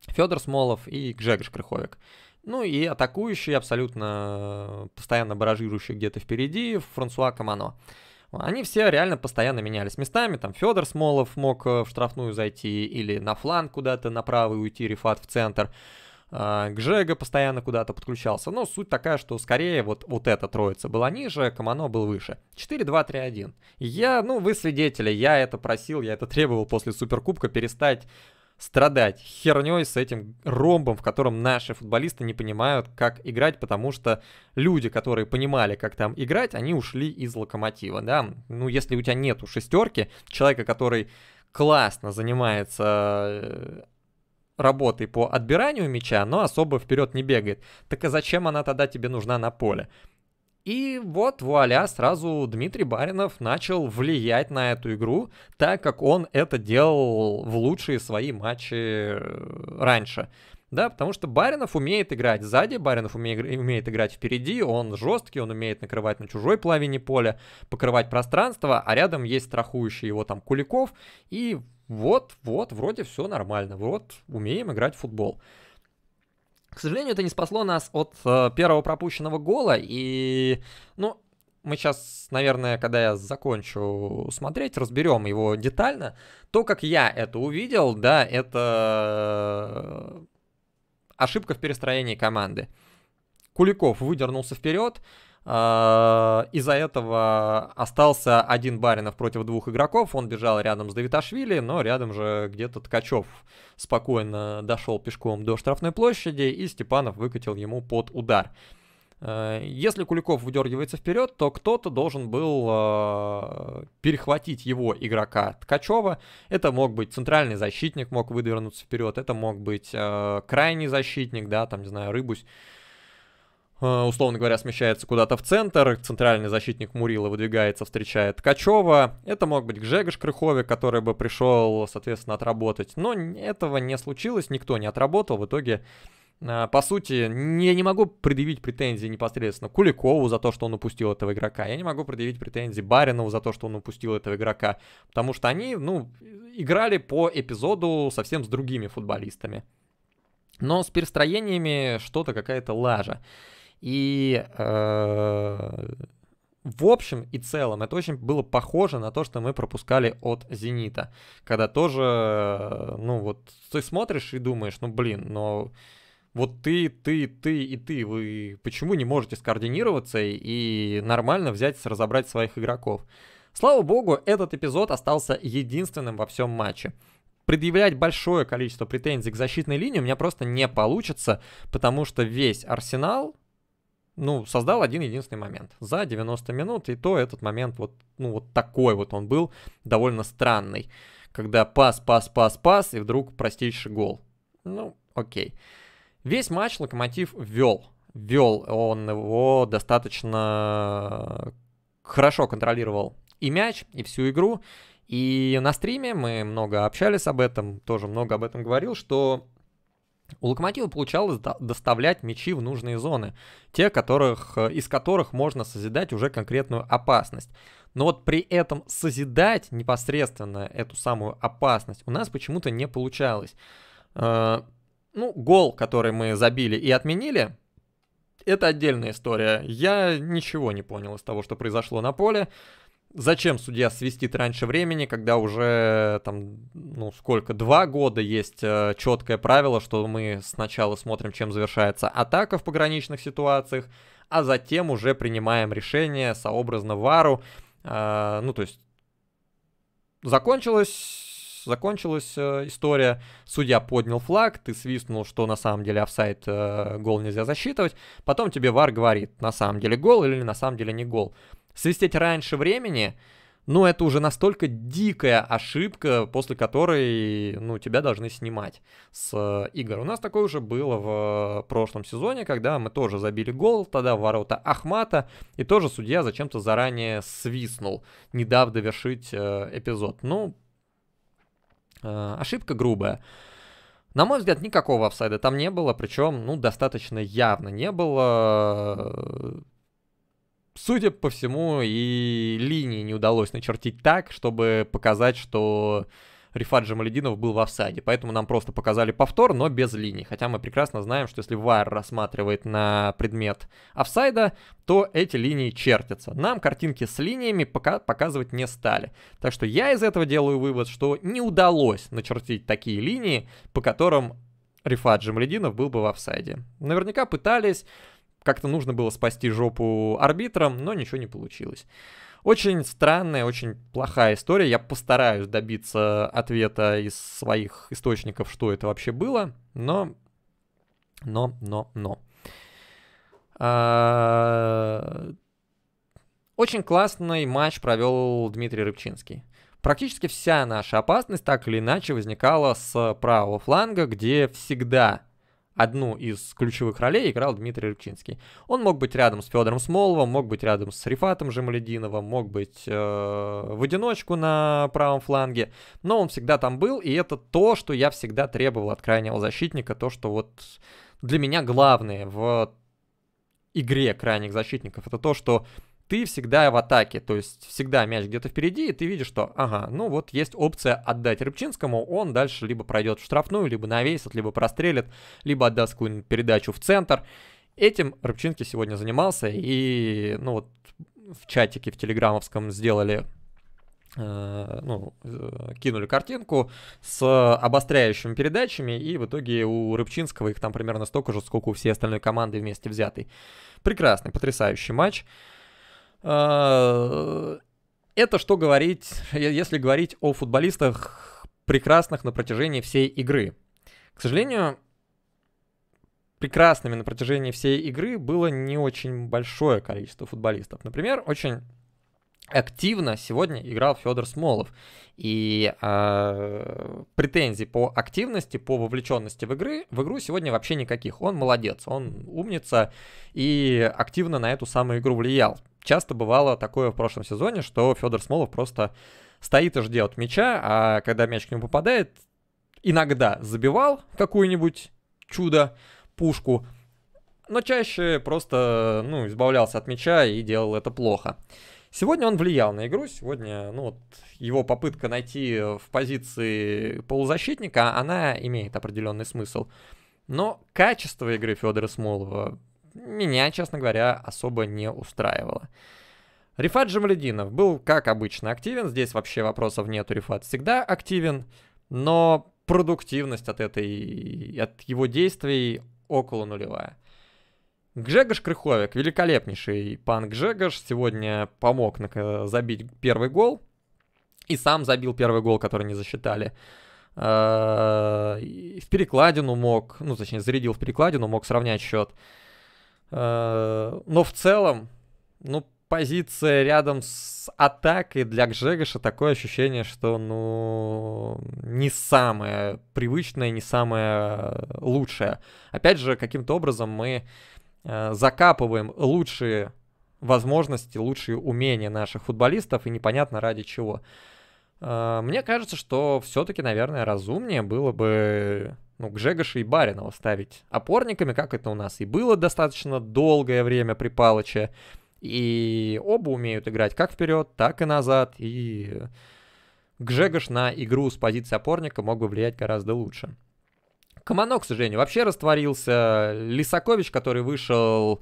Федор Смолов и Гжегош Крыховик. Ну и атакующий, абсолютно э, постоянно баражирующий где-то впереди, Франсуа Камано. Они все реально постоянно менялись местами. Там Федор Смолов мог э, в штрафную зайти или на фланг куда-то направо и уйти Рифат в центр. А, к Жего постоянно куда-то подключался. Но суть такая, что скорее вот, вот эта троица была ниже, Камано был выше. 4-2-3-1. Я, ну, вы свидетели, я это просил, я это требовал после Суперкубка перестать страдать херней с этим ромбом, в котором наши футболисты не понимают, как играть, потому что люди, которые понимали, как там играть, они ушли из локомотива, да. Ну, если у тебя нету шестерки, человека, который классно занимается э, работой по отбиранию мяча, но особо вперед не бегает. Так а зачем она тогда тебе нужна на поле? И вот, вуаля, сразу Дмитрий Баринов начал влиять на эту игру, так как он это делал в лучшие свои матчи э, раньше. Да, потому что Баринов умеет играть сзади, Баринов умеет, умеет играть впереди, он жесткий, он умеет накрывать на чужой половине поля, покрывать пространство, а рядом есть страхующий его там Куликов, и вот, вот, вроде все нормально, вот, умеем играть в футбол. К сожалению, это не спасло нас от э, первого пропущенного гола, и, ну, мы сейчас, наверное, когда я закончу смотреть, разберем его детально. То, как я это увидел, да, это э, ошибка в перестроении команды. Куликов выдернулся вперед, а, из-за этого остался один Баринов против двух игроков. Он бежал рядом с Давиташвили, но рядом же где-то Ткачев спокойно дошел пешком до штрафной площади, и Степанов выкатил ему под удар. А, если Куликов выдергивается вперед, то кто-то должен был а, перехватить его игрока Ткачева. Это мог быть центральный защитник, мог выдвернуться вперед, это мог быть крайний защитник, да, там, не знаю, Рыбусь Э, условно говоря, смещается куда-то в центр, центральный защитник Мурила выдвигается, встречает Ткачева. Это мог быть Гжегош Крыховик, который бы пришел, соответственно, отработать. Но этого не случилось, никто не отработал. В итоге, э, по сути, я не могу предъявить претензии непосредственно Куликову за то, что он упустил этого игрока. Я не могу предъявить претензии Баринову за то, что он упустил этого игрока. Потому что они, ну, играли по эпизоду совсем с другими футболистами. Но с перестроениями что-то какая-то лажа. И э, в общем и целом это очень было похоже на то, что мы пропускали от «Зенита», когда тоже, ну вот, ты смотришь и думаешь, ну блин, но вот ты, ты, ты и ты, вы почему не можете скоординироваться и нормально взять, разобрать своих игроков? Слава богу, этот эпизод остался единственным во всем матче. Предъявлять большое количество претензий к защитной линии у меня просто не получится, потому что весь арсенал ну, создал один единственный момент за 90 минут, и то этот момент вот, ну, вот такой вот он был, довольно странный, когда пас, пас, пас, пас, и вдруг простейший гол. Ну, окей. Весь матч Локомотив вел, вел, он его достаточно хорошо контролировал и мяч, и всю игру, и на стриме мы много общались об этом, тоже много об этом говорил, что у Локомотива получалось доставлять мячи в нужные зоны, те, которых, э, из которых можно созидать уже конкретную опасность. Но вот при этом созидать непосредственно эту самую опасность у нас почему-то не получалось. Э, ну, гол, который мы забили и отменили, это отдельная история. Я ничего не понял из того, что произошло на поле зачем судья свистит раньше времени, когда уже там, ну сколько, два года есть э, четкое правило, что мы сначала смотрим, чем завершается атака в пограничных ситуациях, а затем уже принимаем решение сообразно вару. Э, ну то есть закончилась, закончилась э, история, судья поднял флаг, ты свистнул, что на самом деле офсайт э, гол нельзя засчитывать, потом тебе вар говорит, на самом деле гол или на самом деле не гол. Свистеть раньше времени, ну, это уже настолько дикая ошибка, после которой, ну, тебя должны снимать с э, игр. У нас такое уже было в э, прошлом сезоне, когда мы тоже забили гол, тогда в ворота Ахмата, и тоже судья зачем-то заранее свистнул, не дав довершить э, эпизод. Ну, ошибка грубая. На мой взгляд, никакого офсайда там не было, причем, ну, достаточно явно не было судя по всему, и линии не удалось начертить так, чтобы показать, что Рифат Джамалединов был в офсайде. Поэтому нам просто показали повтор, но без линий. Хотя мы прекрасно знаем, что если VAR рассматривает на предмет офсайда, то эти линии чертятся. Нам картинки с линиями пока показывать не стали. Так что я из этого делаю вывод, что не удалось начертить такие линии, по которым Рифат Джамалединов был бы в офсайде. Наверняка пытались, как-то нужно было спасти жопу арбитрам, но ничего не получилось. Очень странная, очень плохая история. Я постараюсь добиться ответа из своих источников, что это вообще было, но... Но, но, но. А, очень классный матч провел Дмитрий Рыбчинский. Практически вся наша опасность так или иначе возникала с правого фланга, где всегда одну из ключевых ролей играл Дмитрий Рыбчинский. Он мог быть рядом с Федором Смоловым, мог быть рядом с Рифатом Жемалединовым, мог быть э, в одиночку на правом фланге, но он всегда там был, и это то, что я всегда требовал от крайнего защитника, то, что вот для меня главное в игре крайних защитников, это то, что ты всегда в атаке, то есть всегда мяч где-то впереди, и ты видишь, что, ага, ну вот есть опция отдать Рыбчинскому, он дальше либо пройдет в штрафную, либо навесит, либо прострелит, либо отдаст какую-нибудь передачу в центр. Этим Рыбчинский сегодня занимался, и, ну вот, в чатике в телеграмовском сделали э, ну, э, кинули картинку с обостряющими передачами, и в итоге у Рыбчинского их там примерно столько же, сколько у всей остальной команды вместе взятой. Прекрасный, потрясающий матч. Э, это что говорить, э, если говорить о футболистах прекрасных на протяжении всей игры. К сожалению, прекрасными на протяжении всей игры было не очень большое количество футболистов. Например, очень активно сегодня играл Федор Смолов. И э, претензий по активности, по вовлеченности в, игры, в игру сегодня вообще никаких. Он молодец, он умница и активно на эту самую игру влиял часто бывало такое в прошлом сезоне, что Федор Смолов просто стоит и ждет мяча, а когда мяч к нему попадает, иногда забивал какую-нибудь чудо, пушку, но чаще просто, ну, избавлялся от мяча и делал это плохо. Сегодня он влиял на игру, сегодня, ну, вот, его попытка найти в позиции полузащитника, она имеет определенный смысл. Но качество игры Федора Смолова меня, честно говоря, особо не устраивало. Рифат Жамалединов был, как обычно, активен. Здесь вообще вопросов нету. Рифат всегда активен. Но продуктивность от этой, от его действий около нулевая. Гжегош Крыховик, великолепнейший пан Гжегош, сегодня помог забить первый гол. И сам забил первый гол, который не засчитали. Э, в перекладину мог, ну точнее зарядил в перекладину, мог сравнять счет. Э, но в целом, ну, позиция рядом с атакой для Гжегоша такое ощущение, что, ну, не самое привычное, не самое лучшее. Опять же, каким-то образом мы э, закапываем лучшие возможности, лучшие умения наших футболистов, и непонятно ради чего. Э, мне кажется, что все-таки, наверное, разумнее было бы ну, Гжегоша и Баринова ставить опорниками, как это у нас и было достаточно долгое время при Палыче. И оба умеют играть как вперед, так и назад. И Гжегош на игру с позиции опорника мог бы влиять гораздо лучше. Команок, к сожалению, вообще растворился. Лисакович, который вышел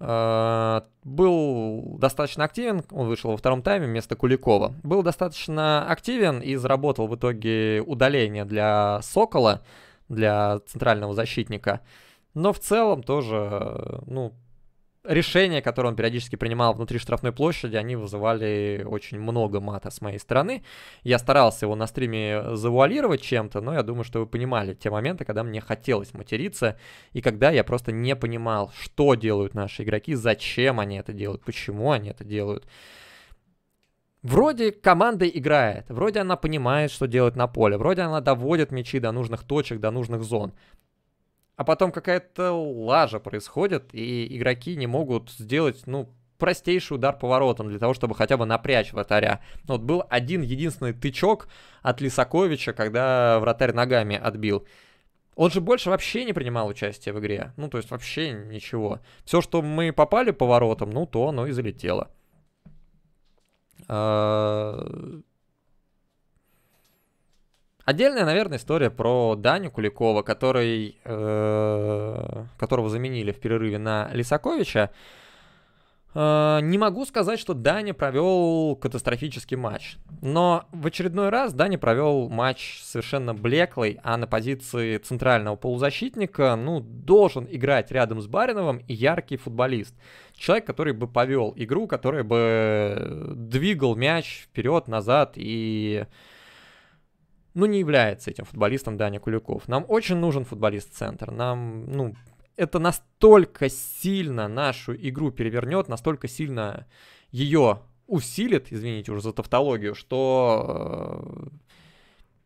Э, был достаточно активен, он вышел во втором тайме вместо Куликова, был достаточно активен и заработал в итоге удаление для Сокола, для центрального защитника. Но в целом тоже, э, ну, решения, которые он периодически принимал внутри штрафной площади, они вызывали очень много мата с моей стороны. Я старался его на стриме завуалировать чем-то, но я думаю, что вы понимали те моменты, когда мне хотелось материться, и когда я просто не понимал, что делают наши игроки, зачем они это делают, почему они это делают. Вроде команда играет, вроде она понимает, что делать на поле, вроде она доводит мячи до нужных точек, до нужных зон а потом какая-то лажа происходит, и игроки не могут сделать, ну, простейший удар поворотом для того, чтобы хотя бы напрячь вратаря. Ну, вот был один единственный тычок от Лисаковича, когда вратарь ногами отбил. Он же больше вообще не принимал участие в игре. Ну, то есть вообще ничего. Все, что мы попали поворотом, ну, то оно и залетело. А, Отдельная, наверное, история про Даню Куликова, который, э, которого заменили в перерыве на Лисаковича. Э, не могу сказать, что Даня провел катастрофический матч, но в очередной раз Даня провел матч совершенно блеклый, а на позиции центрального полузащитника, ну, должен играть рядом с Бариновым яркий футболист. Человек, который бы повел игру, который бы двигал мяч вперед-назад и... Ну не является этим футболистом Даня Куликов. Нам очень нужен футболист-центр. Нам, ну, это настолько сильно нашу игру перевернет, настолько сильно ее усилит, извините уже за тавтологию, что э,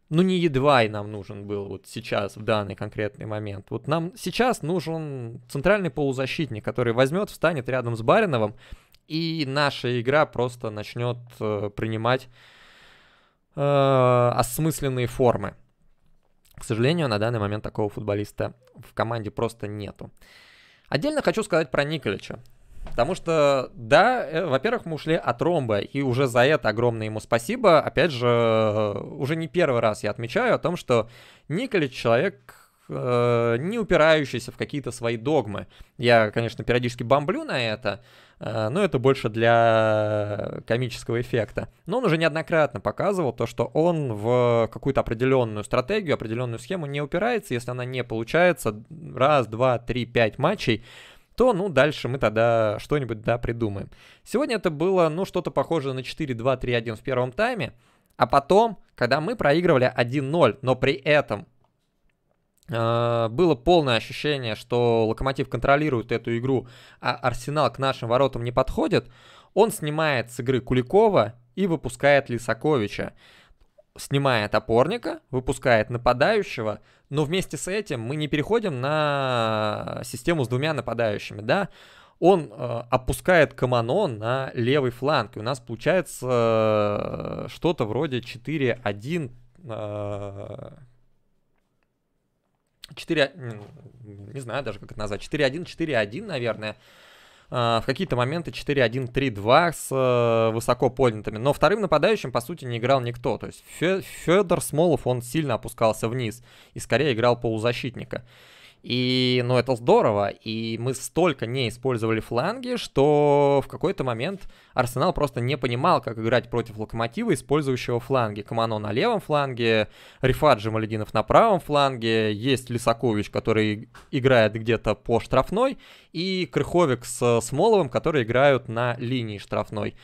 ну не едва и нам нужен был вот сейчас, в данный конкретный момент. Вот нам сейчас нужен центральный полузащитник, который возьмет, встанет рядом с Бариновым, и наша игра просто начнет э, принимать Э, осмысленные формы. К сожалению, на данный момент такого футболиста в команде просто нету. Отдельно хочу сказать про Николича. Потому что, да, э, во-первых, мы ушли от ромба, и уже за это огромное ему спасибо. Опять же, э, уже не первый раз я отмечаю о том, что Николич человек э, не упирающийся в какие-то свои догмы. Я, конечно, периодически бомблю на это, э, но это больше для комического эффекта. Но он уже неоднократно показывал то, что он в какую-то определенную стратегию, определенную схему не упирается, если она не получается раз, два, три, пять матчей, то, ну, дальше мы тогда что-нибудь, да, придумаем. Сегодня это было, ну, что-то похожее на 4-2-3-1 в первом тайме, а потом, когда мы проигрывали 1-0, но при этом а, было полное ощущение, что Локомотив контролирует эту игру, а Арсенал к нашим воротам не подходит, он снимает с игры Куликова и выпускает Лисаковича. Снимает опорника, выпускает нападающего, но вместе с этим мы не переходим на систему с двумя нападающими, да, он э, опускает Камано на левый фланг. И у нас получается э, что-то вроде 4-1 э, 4, не знаю даже, как это назвать, 4-1, 4-1, наверное. А, в какие-то моменты 4-1-3-2 с э, высоко поднятыми. Но вторым нападающим, по сути, не играл никто. То есть Федор Смолов, он сильно опускался вниз и скорее играл полузащитника. И, ну, это здорово. И мы столько не использовали фланги, что в какой-то момент Арсенал просто не понимал, как играть против Локомотива, использующего фланги. Камано на левом фланге, Рифаджи Малединов на правом фланге, есть Лисакович, который играет где-то по штрафной, и Крыховик с Смоловым, которые играют на линии штрафной.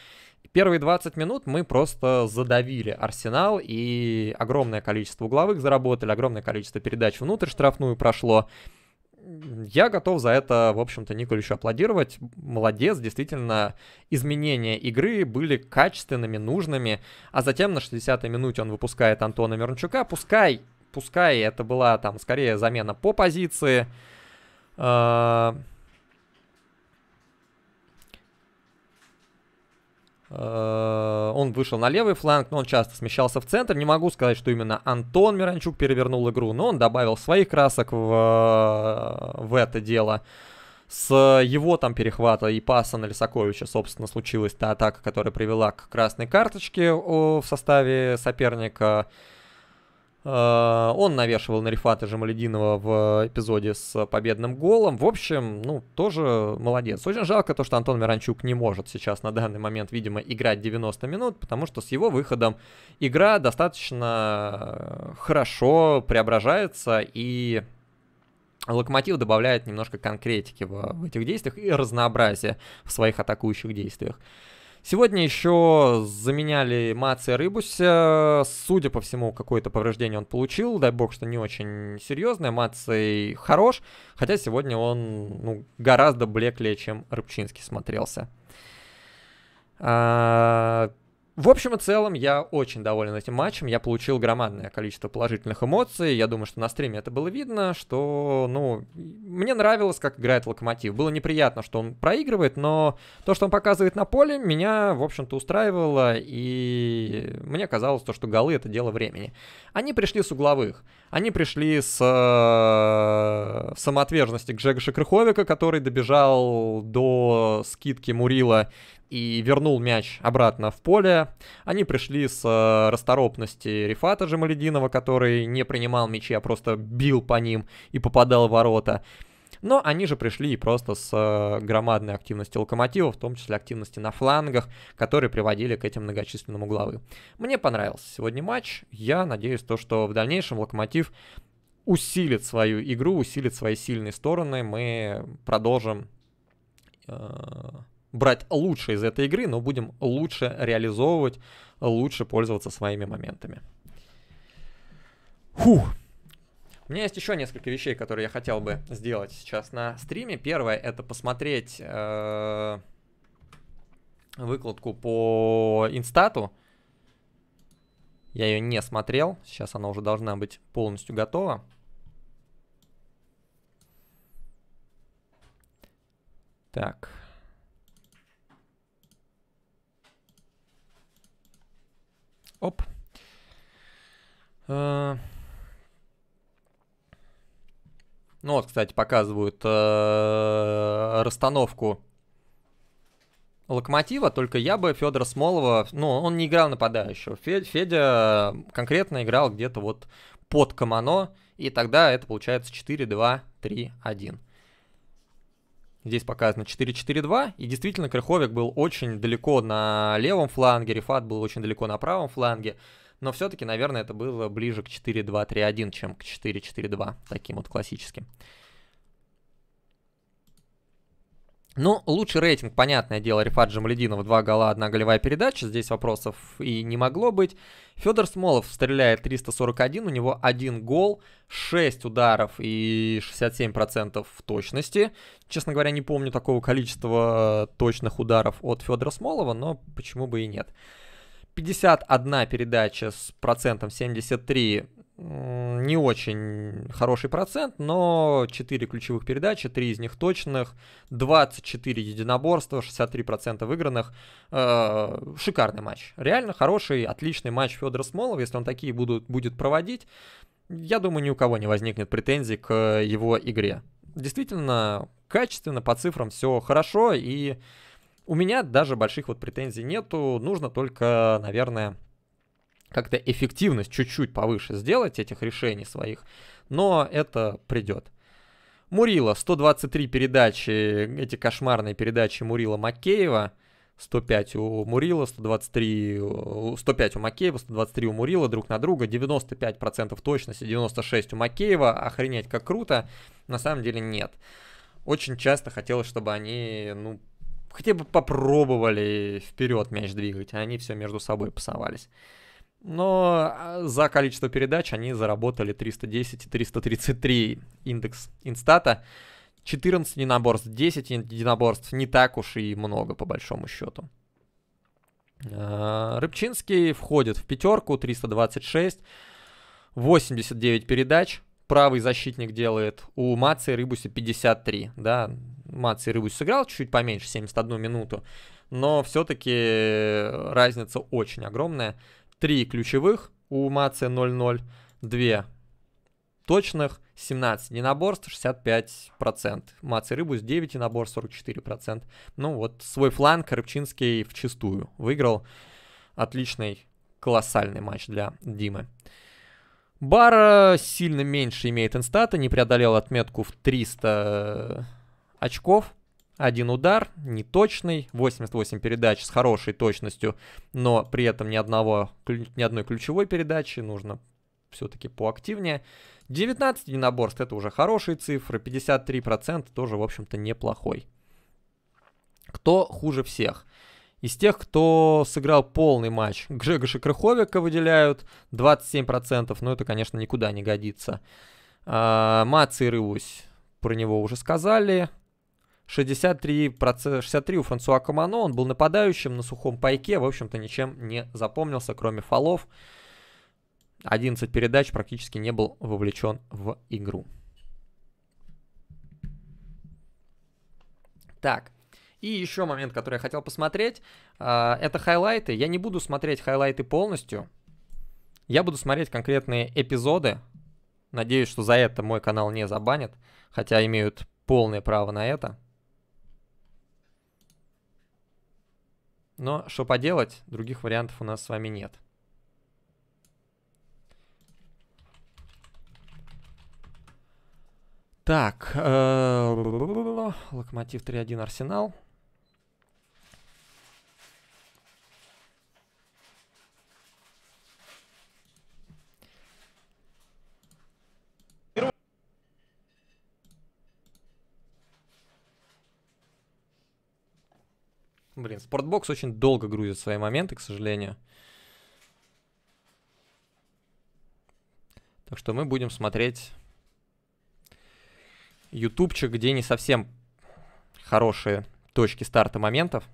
Первые 20 минут мы просто задавили Арсенал, и огромное количество угловых заработали, огромное количество передач внутрь штрафную прошло. Я готов за это, в общем-то, Николичу аплодировать. Молодец, действительно, изменения игры были качественными, нужными. А затем на 60-й минуте он выпускает Антона Мирончука. Пускай, пускай это была там скорее замена по позиции. А, Э, он вышел на левый фланг, но он часто смещался в центр. Не могу сказать, что именно Антон Миранчук перевернул игру, но он добавил своих красок в, э, в это дело. С его там перехвата и паса на Лисаковича, собственно, случилась та атака, которая привела к красной карточке в составе соперника. Э, он навешивал на Рифата Жамалединова в эпизоде с победным голом. В общем, ну, тоже молодец. Очень жалко то, что Антон Миранчук не может сейчас на данный момент, видимо, играть 90 минут, потому что с его выходом игра достаточно э, хорошо преображается и Локомотив добавляет немножко конкретики в, в этих действиях и разнообразия в своих атакующих действиях. Сегодня еще заменяли Мация Рыбуся. Судя по всему, какое-то повреждение он получил. Дай бог, что не очень серьезное. Мацей хорош, хотя сегодня он ну, гораздо блеклее, чем Рыбчинский смотрелся. А, в общем и целом, я очень доволен этим матчем. Я получил громадное количество положительных эмоций. Я думаю, что на стриме это было видно, что, ну, мне нравилось, как играет Локомотив. Было неприятно, что он проигрывает, но то, что он показывает на поле, меня, в общем-то, устраивало, и мне казалось то, что голы — это дело времени. Они пришли с угловых. Они пришли с э, самоотверженности Джега Шекрыховика, который добежал до скидки Мурила и вернул мяч обратно в поле. Они пришли с э, расторопности Рифата Жемалединова, который не принимал мячи, а просто бил по ним и попадал в ворота. Но они же пришли и просто с э, громадной активностью локомотива, в том числе активности на флангах, которые приводили к этим многочисленным угловым. Мне понравился сегодня матч. Я надеюсь, то, что в дальнейшем локомотив усилит свою игру, усилит свои сильные стороны. Мы продолжим э, брать лучше из этой игры, но будем лучше реализовывать, лучше пользоваться своими моментами. Фух. У меня есть еще несколько вещей, которые я хотел бы сделать сейчас на стриме. Первое это посмотреть э, выкладку по инстату. Я ее не смотрел. Сейчас она уже должна быть полностью готова. Так. Оп. Э, ну вот, кстати, показывают э, расстановку Локомотива, только я бы Федора Смолова, ну, он не играл нападающего. Федя конкретно играл где-то вот под Камано, и тогда это получается 4-2-3-1. Здесь показано 4-4-2, и действительно Крыховик был очень далеко на левом фланге, Рифат был очень далеко на правом фланге, но все-таки, наверное, это было ближе к 4-2-3-1, чем к 4-4-2, таким вот классическим. Ну, лучший рейтинг, понятное дело, Рифат Джамалединов, два гола, одна голевая передача, здесь вопросов и не могло быть. Федор Смолов стреляет 341, у него один гол, 6 ударов и 67% точности. Честно говоря, не помню такого количества э, точных ударов от Федора Смолова, но почему бы и нет. 51 передача с процентом 73 не очень хороший процент, но 4 ключевых передачи, 3 из них точных, 24 единоборства, 63% выигранных. Э, шикарный матч. Реально хороший, отличный матч Федора Смолова. Если он такие будут, будет проводить, я думаю, ни у кого не возникнет претензий к его игре. Действительно, качественно, по цифрам все хорошо, и у меня даже больших вот претензий нету. Нужно только, наверное, как-то эффективность чуть-чуть повыше сделать этих решений своих, но это придет. Мурила, 123 передачи, эти кошмарные передачи Мурила Макеева, 105 у Мурила, 123, 105 у Макеева, 123 у Мурила друг на друга, 95% точности, 96 у Макеева, охренеть как круто, на самом деле нет. Очень часто хотелось, чтобы они, ну, хотя бы попробовали вперед мяч двигать, а они все между собой пасовались. Но а, за количество передач они заработали 310 и 333 индекс Инстата. 14 единоборств, 10 единоборств не так уж и много по большому счету. А, Рыбчинский входит в пятерку, 326, 89 передач. Правый защитник делает у Маци Рыбуси 53. Да, Маци Рыбуси сыграл чуть поменьше, 71 минуту. Но все-таки э, разница очень огромная. 3 ключевых у Маце 0-0, 2 точных, 17 ненаборств, 65%. Мац и Рыбус 9 наборств, 44%. Ну вот, свой фланг Рыбчинский чистую выиграл. Отличный, колоссальный матч для Димы. Бара сильно меньше имеет инстата, не преодолел отметку в 300 очков. Один удар, неточный, 88 передач с хорошей точностью, но при этом ни, одного, ни одной ключевой передачи, нужно все-таки поактивнее. 19 единоборств, это уже хорошие цифры, 53% тоже, в общем-то, неплохой. Кто хуже всех? Из тех, кто сыграл полный матч, Гжегоша Крыховика выделяют 27%, но это, конечно, никуда не годится. А, Мац и Рыусь, про него уже сказали. 63, 63 у Франсуа Камано, он был нападающим на сухом пайке, в общем-то ничем не запомнился, кроме фолов. 11 передач практически не был вовлечен в игру. Так, и еще момент, который я хотел посмотреть, а, это хайлайты. Я не буду смотреть хайлайты полностью, я буду смотреть конкретные эпизоды. Надеюсь, что за это мой канал не забанят, хотя имеют полное право на это. Но что поделать, других вариантов у нас с вами нет. Так, э, локомотив 3-1 Арсенал. Блин, спортбокс очень долго грузит свои моменты, к сожалению. Так что мы будем смотреть ютубчик, где не совсем хорошие точки старта моментов,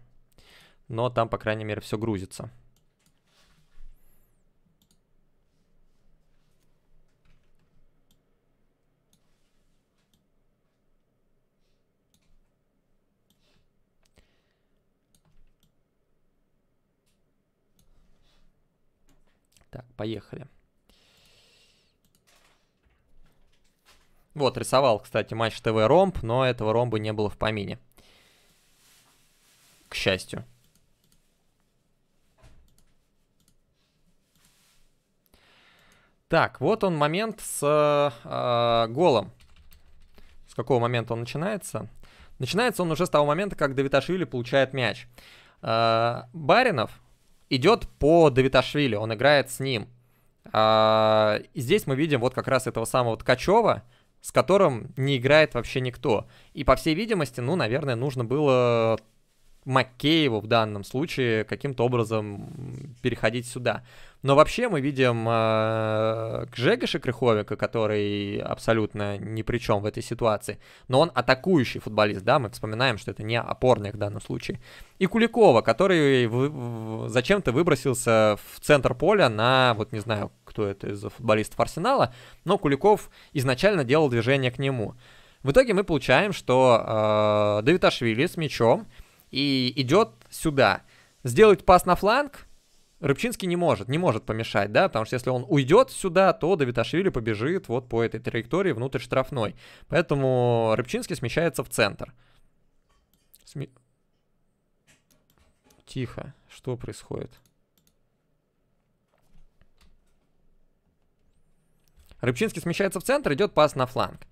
но там, по крайней мере, все грузится. Поехали. Вот, рисовал, кстати, матч ТВ ромб, но этого ромба не было в помине. К счастью. Так, вот он момент с э, э, голом. С какого момента он начинается? Начинается он уже с того момента, как Давиташвили получает мяч. Э, Баринов идет по Давиташвили, он играет с ним. А, и здесь мы видим вот как раз этого самого Ткачева, с которым не играет вообще никто. И по всей видимости, ну, наверное, нужно было Маккееву в данном случае каким-то образом переходить сюда. Но вообще мы видим э, Крыховика, который абсолютно ни при чем в этой ситуации, но он атакующий футболист, да, мы вспоминаем, что это не опорник в данном случае. И Куликова, который зачем-то выбросился в центр поля на, вот не знаю, кто это из футболистов Арсенала, но Куликов изначально делал движение к нему. В итоге мы получаем, что э, Давиташвили с мячом и идет сюда. Сделать пас на фланг Рыбчинский не может, не может помешать, да, потому что если он уйдет сюда, то Давиташвили побежит вот по этой траектории внутрь штрафной. Поэтому Рыбчинский смещается в центр. Сме... Тихо, что происходит? Рыбчинский смещается в центр, идет пас на фланг.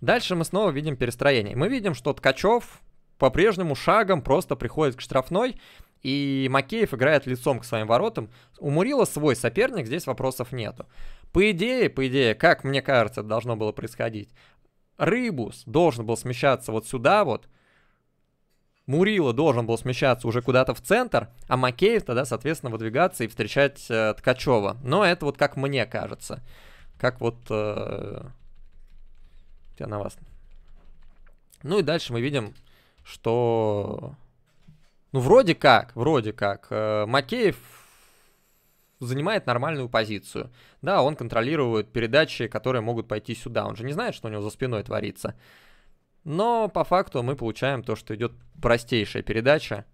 Дальше мы снова видим перестроение. Мы видим, что Ткачев по-прежнему шагом просто приходит к штрафной, и Макеев играет лицом к своим воротам. У Мурила свой соперник, здесь вопросов нету. По идее, по идее, как мне кажется, это должно было происходить, Рыбус должен был смещаться вот сюда вот, Мурила должен был смещаться уже куда-то в центр, а Макеев тогда, соответственно, выдвигаться и встречать э, Ткачева. Но это вот как мне кажется. Как вот... Э, я на вас... Ну и дальше мы видим что, ну, вроде как, вроде как, э, Макеев занимает нормальную позицию. Да, он контролирует передачи, которые могут пойти сюда. Он же не знает, что у него за спиной творится. Но по факту мы получаем то, что идет простейшая передача.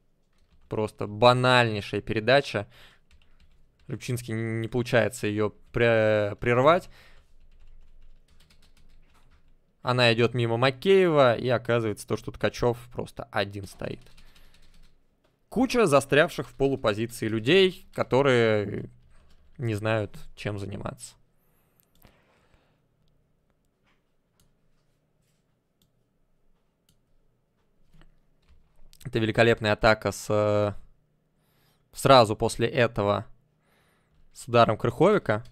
Просто банальнейшая передача. Рыбчинский не получается ее прервать. Она идет мимо Макеева, и оказывается то, что Ткачев просто один стоит. Куча застрявших в полупозиции людей, которые не знают, чем заниматься. Это великолепная атака с... Э, сразу после этого с ударом Крыховика.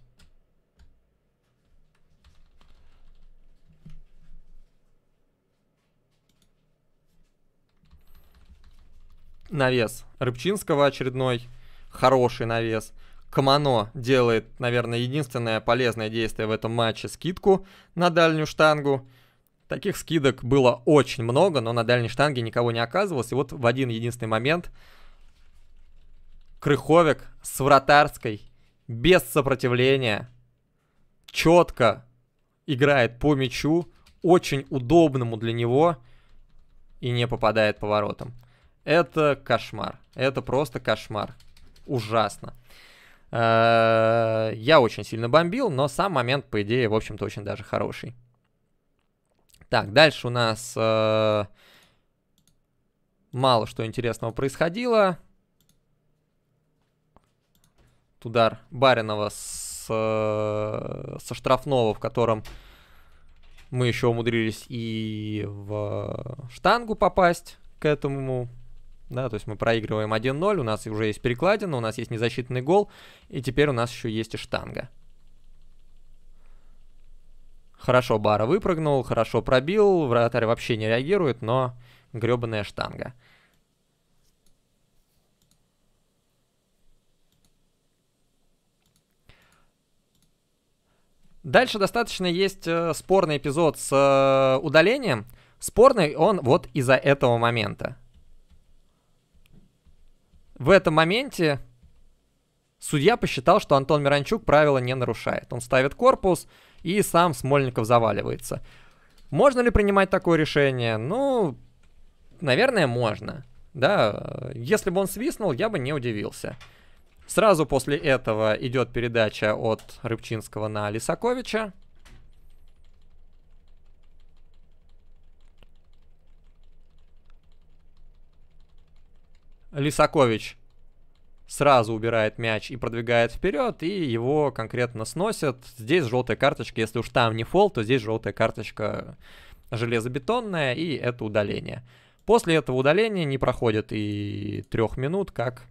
навес Рыбчинского очередной, хороший навес. Камано делает, наверное, единственное полезное действие в этом матче скидку на дальнюю штангу. Таких скидок было очень много, но на дальней штанге никого не оказывалось. И вот в один единственный момент Крыховик с вратарской без сопротивления четко играет по мячу, очень удобному для него и не попадает по воротам. Это кошмар. Это просто кошмар. Ужасно. Э, я очень сильно бомбил, но сам момент, по идее, в общем-то, очень даже хороший. Так, дальше у нас э, мало что интересного происходило. Тут удар Баринова с, э, со штрафного, в котором мы еще умудрились и в штангу попасть к этому да, то есть мы проигрываем 1-0, у нас уже есть перекладина, у нас есть незащитный гол, и теперь у нас еще есть и штанга. Хорошо Бара выпрыгнул, хорошо пробил, вратарь вообще не реагирует, но гребаная штанга. Дальше достаточно есть э, спорный эпизод с э, удалением. Спорный он вот из-за этого момента в этом моменте судья посчитал, что Антон Миранчук правила не нарушает. Он ставит корпус, и сам Смольников заваливается. Можно ли принимать такое решение? Ну, наверное, можно. Да, если бы он свистнул, я бы не удивился. Сразу после этого идет передача от Рыбчинского на Лисаковича. Лисакович сразу убирает мяч и продвигает вперед, и его конкретно сносят. Здесь желтая карточка, если уж там не фол, то здесь желтая карточка железобетонная, и это удаление. После этого удаления не проходит и трех минут, как...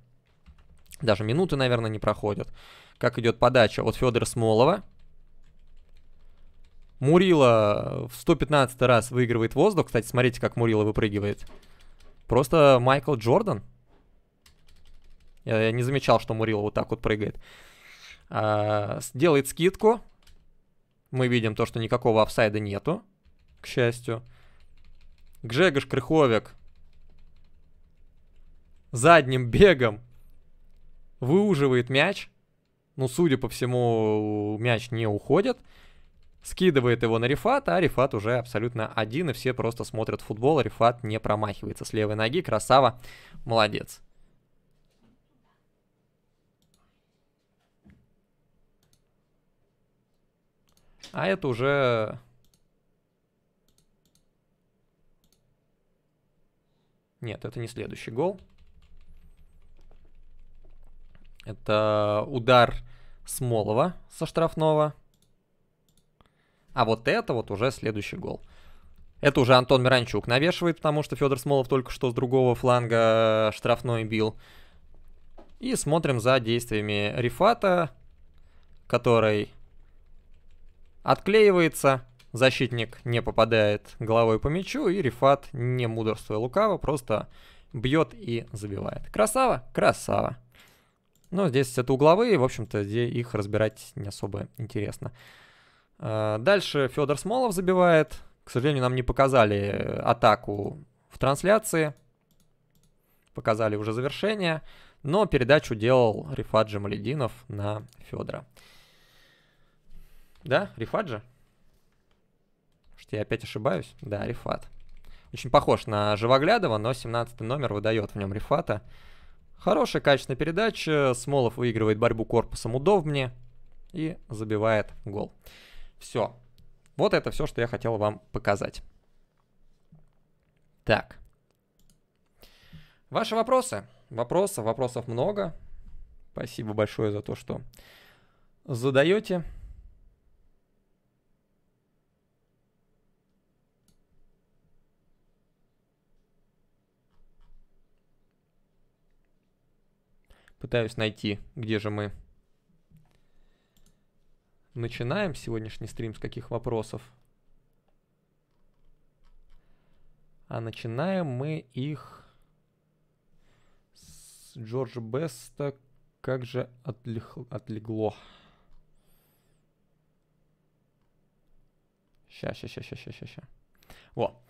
Даже минуты, наверное, не проходят. Как идет подача от Федора Смолова. Мурила в 115 раз выигрывает воздух. Кстати, смотрите, как Мурила выпрыгивает. Просто Майкл Джордан. Я не замечал, что Мурила вот так вот прыгает. А, делает скидку. Мы видим то, что никакого офсайда нету, к счастью. Гжегош Крыховик задним бегом выуживает мяч. Ну, судя по всему, мяч не уходит. Скидывает его на Рифат, а Рифат уже абсолютно один, и все просто смотрят футбол. Рифат не промахивается с левой ноги. Красава, молодец. А это уже... Нет, это не следующий гол. Это удар Смолова со штрафного. А вот это вот уже следующий гол. Это уже Антон Миранчук навешивает, потому что Федор Смолов только что с другого фланга штрафной бил. И смотрим за действиями Рифата, который Отклеивается, защитник не попадает головой по мячу, и Рифат, не мудрствуя лукаво, просто бьет и забивает. Красава? Красава. Но здесь это угловые, в общем-то, где их разбирать не особо интересно. Э, дальше Федор Смолов забивает. К сожалению, нам не показали э, атаку в трансляции. Показали уже завершение. Но передачу делал Рифат Джамалединов на Федора. Да? Рифат же? Что я опять ошибаюсь? Да, Рифат. Очень похож на Живоглядова, но 17 номер выдает в нем Рифата. Хорошая качественная передача. Смолов выигрывает борьбу корпусом удобнее и забивает гол. Все. Вот это все, что я хотел вам показать. Так. Ваши вопросы? Вопросов, вопросов много. Спасибо большое за то, что задаете. Пытаюсь найти, где же мы. Начинаем сегодняшний стрим с каких вопросов? А начинаем мы их с Джорджа Беста. Как же отлег... отлегло. Сейчас, сейчас, сейчас, сейчас, сейчас, ща, ща. Во.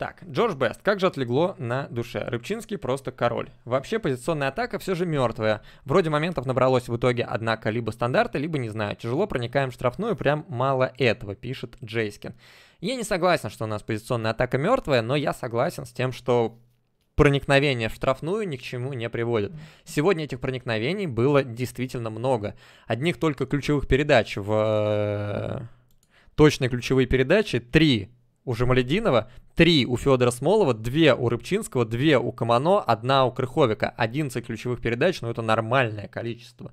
Так, Джордж Бест, как же отлегло на душе? Рыбчинский просто король. Вообще позиционная атака все же мертвая. Вроде моментов набралось в итоге, однако, либо стандарты, либо не знаю. Тяжело проникаем в штрафную, прям мало этого, пишет Джейскин. Я не согласен, что у нас позиционная атака мертвая, но я согласен с тем, что проникновение в штрафную ни к чему не приводит. Сегодня этих проникновений было действительно много. Одних только ключевых передач в... Э, точные ключевые передачи три у Жемалединова три у Федора Смолова, две у Рыбчинского, две у Камано, одна у Крыховика. 11 ключевых передач, но это нормальное количество.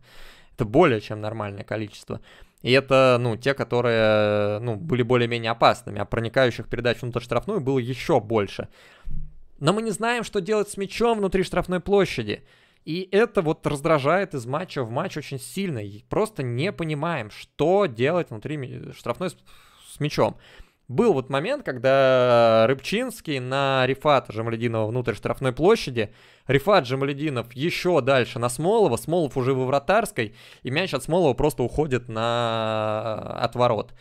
Это более чем нормальное количество. И это, ну, те, которые, ну, были более-менее опасными, а проникающих передач внутрь штрафную было еще больше. Но мы не знаем, что делать с мячом внутри штрафной площади. И это вот раздражает из матча в матч очень сильно. И просто не понимаем, что делать внутри штрафной с, с мячом. Был вот момент, когда Рыбчинский на Рифата Жамалединова внутрь штрафной площади, Рифат Жамалединов еще дальше на Смолова, Смолов уже во вратарской, и мяч от Смолова просто уходит на э, отворот.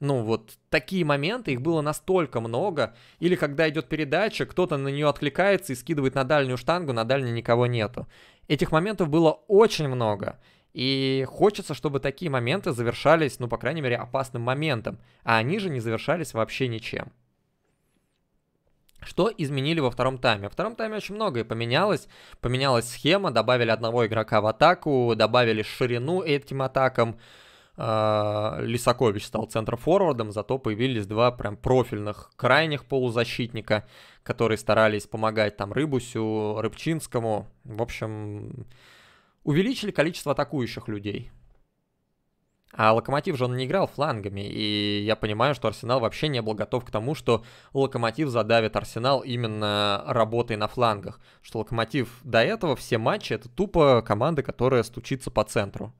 Ну вот такие моменты, их было настолько много. Или когда идет передача, кто-то на нее откликается и скидывает на дальнюю штангу, на дальней никого нету. Этих моментов было очень много. И хочется, чтобы такие моменты завершались, ну, по крайней мере, опасным моментом, а они же не завершались вообще ничем. Что изменили во втором тайме? Во втором тайме очень многое поменялось. Поменялась схема, добавили одного игрока в атаку, добавили ширину этим атакам. А, Лисакович стал центр-форвардом, зато появились два прям профильных крайних полузащитника, которые старались помогать там Рыбусю, Рыбчинскому. В общем, увеличили количество атакующих людей. А Локомотив же он не играл флангами, и я понимаю, что Арсенал вообще не был готов к тому, что Локомотив задавит Арсенал именно работой на флангах. Что Локомотив до этого все матчи это тупо команда, которая стучится по центру.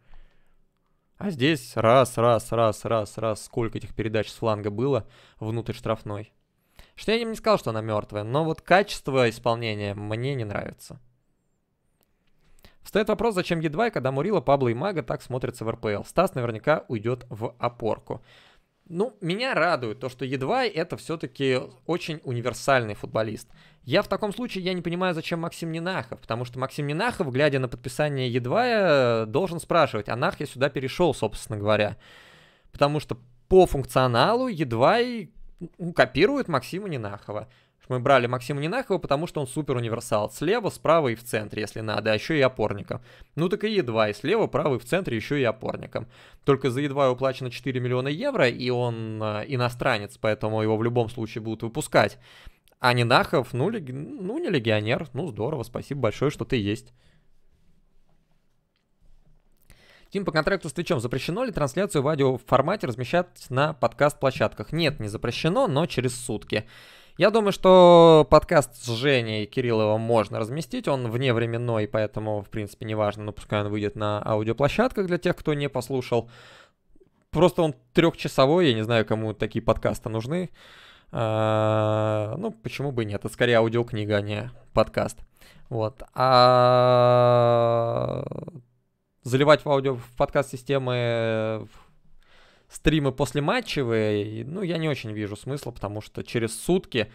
А здесь раз, раз, раз, раз, раз, сколько этих передач с фланга было внутрь штрафной. Что я им не сказал, что она мертвая, но вот качество исполнения мне не нравится. Встает вопрос, зачем Е2, когда Мурила, Пабло и Мага так смотрятся в РПЛ. Стас наверняка уйдет в опорку. Ну, меня радует то, что Едвай это все-таки очень универсальный футболист. Я в таком случае, я не понимаю, зачем Максим Нинахов, потому что Максим Нинахов, глядя на подписание Едвая, э, должен спрашивать, а нах я сюда перешел, собственно говоря. Потому что по функционалу Едвай ну, копирует Максима Нинахова мы брали Максима Нинахова, потому что он супер универсал. Слева, справа и в центре, если надо, а еще и опорником. Ну так и Е2, и слева, право и в центре еще и опорником. Только за Е2 уплачено 4 миллиона евро, и он а, иностранец, поэтому его в любом случае будут выпускать. А Нинахов, ну, лег... ну не легионер, ну здорово, спасибо большое, что ты есть. Тим, по контракту с Твичом запрещено ли трансляцию в аудиоформате размещать на подкаст-площадках? Нет, не запрещено, но через сутки. Я думаю, что подкаст с Женей Кирилловым можно разместить. Он вне временной, поэтому, в принципе, неважно, но пускай он выйдет на аудиоплощадках для тех, кто не послушал. Просто он трехчасовой, я не знаю, кому такие подкасты нужны. А, ну, почему бы и нет? Это скорее аудиокнига, а не подкаст. Вот. А заливать в аудио в подкаст-системы э, стримы после послематчевые, ну, я не очень вижу смысла, потому что через сутки,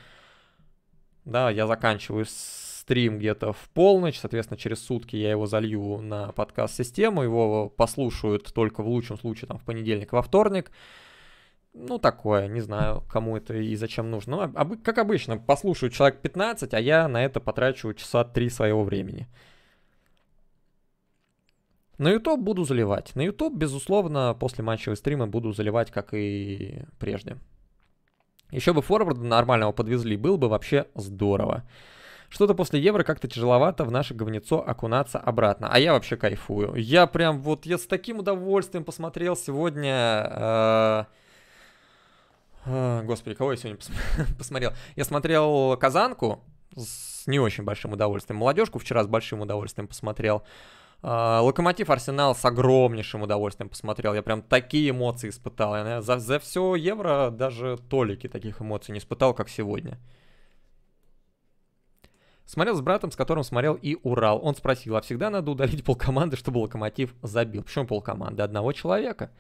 да, я заканчиваю стрим где-то в полночь, соответственно, через сутки я его залью на подкаст-систему, его послушают только в лучшем случае там в понедельник, во вторник, ну, такое, не знаю, кому это и зачем нужно. Ну, а, а как обычно, послушаю человек 15, а я на это потрачу часа 3 своего времени. На YouTube буду заливать. На YouTube, безусловно, после матчевой стримы буду заливать, как и прежде. Еще бы форварда нормального подвезли, был бы вообще здорово. Что-то после Евро как-то тяжеловато в наше говнецо окунаться обратно. А я вообще кайфую. Я прям вот, я с таким удовольствием посмотрел сегодня... Э, э господи, кого я сегодня [laughs] посмотрел? Я смотрел Казанку с не очень большим удовольствием. Молодежку вчера с большим удовольствием посмотрел. А, Локомотив Арсенал с огромнейшим удовольствием посмотрел. Я прям такие эмоции испытал. Я, наверное, за, за все евро даже толики таких эмоций не испытал, как сегодня. Смотрел с братом, с которым смотрел и Урал. Он спросил, а всегда надо удалить полкоманды, чтобы Локомотив забил? Почему полкоманды? Одного человека.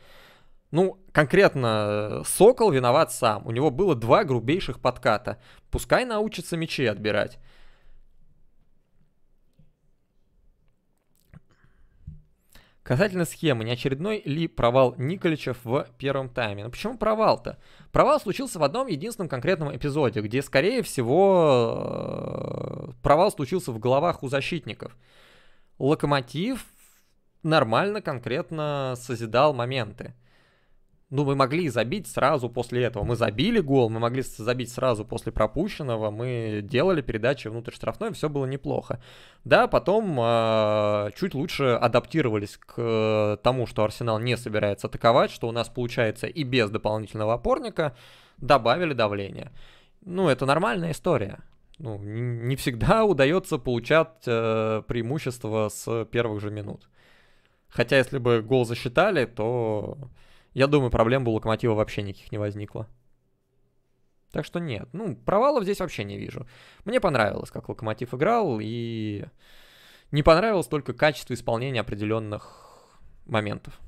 Ну, конкретно э, Сокол виноват сам. У него было два грубейших подката. Пускай научится мячи отбирать. Касательно схемы, не очередной ли провал Николича в первом тайме? Ну почему провал-то? Провал случился в одном единственном конкретном эпизоде, где, скорее всего, э, провал случился в головах у защитников. Локомотив нормально, конкретно созидал моменты ну, мы могли забить сразу после этого. Мы забили гол, мы могли забить сразу после пропущенного, мы делали передачи внутрь штрафной, все было неплохо. Да, потом э, чуть лучше адаптировались к э, тому, что Арсенал не собирается атаковать, что у нас получается и без дополнительного опорника, добавили давление. Ну, это нормальная история. Ну, не всегда удается получать э, преимущество с первых же минут. Хотя, если бы гол засчитали, то... Я думаю, проблем бы у Локомотива вообще никаких не возникло. Так что нет, ну, провалов здесь вообще не вижу. Мне понравилось, как Локомотив играл, и не понравилось только качество исполнения определенных моментов.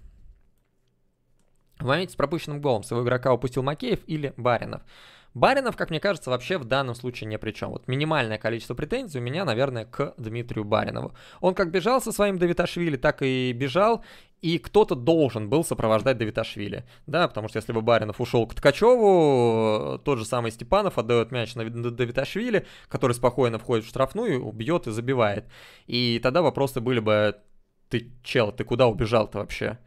В моменте с пропущенным голом своего игрока упустил Макеев или Баринов. Баринов, как мне кажется, вообще в данном случае ни при чем. Вот минимальное количество претензий у меня, наверное, к Дмитрию Баринову. Он как бежал со своим Давиташвили, так и бежал, и кто-то должен был сопровождать Давиташвили, да, потому что если бы Баринов ушел к Ткачеву, тот же самый Степанов отдает мяч на Давиташвили, который спокойно входит в штрафную, убьет и забивает. И тогда вопросы были бы, ты, чел, ты куда убежал-то вообще?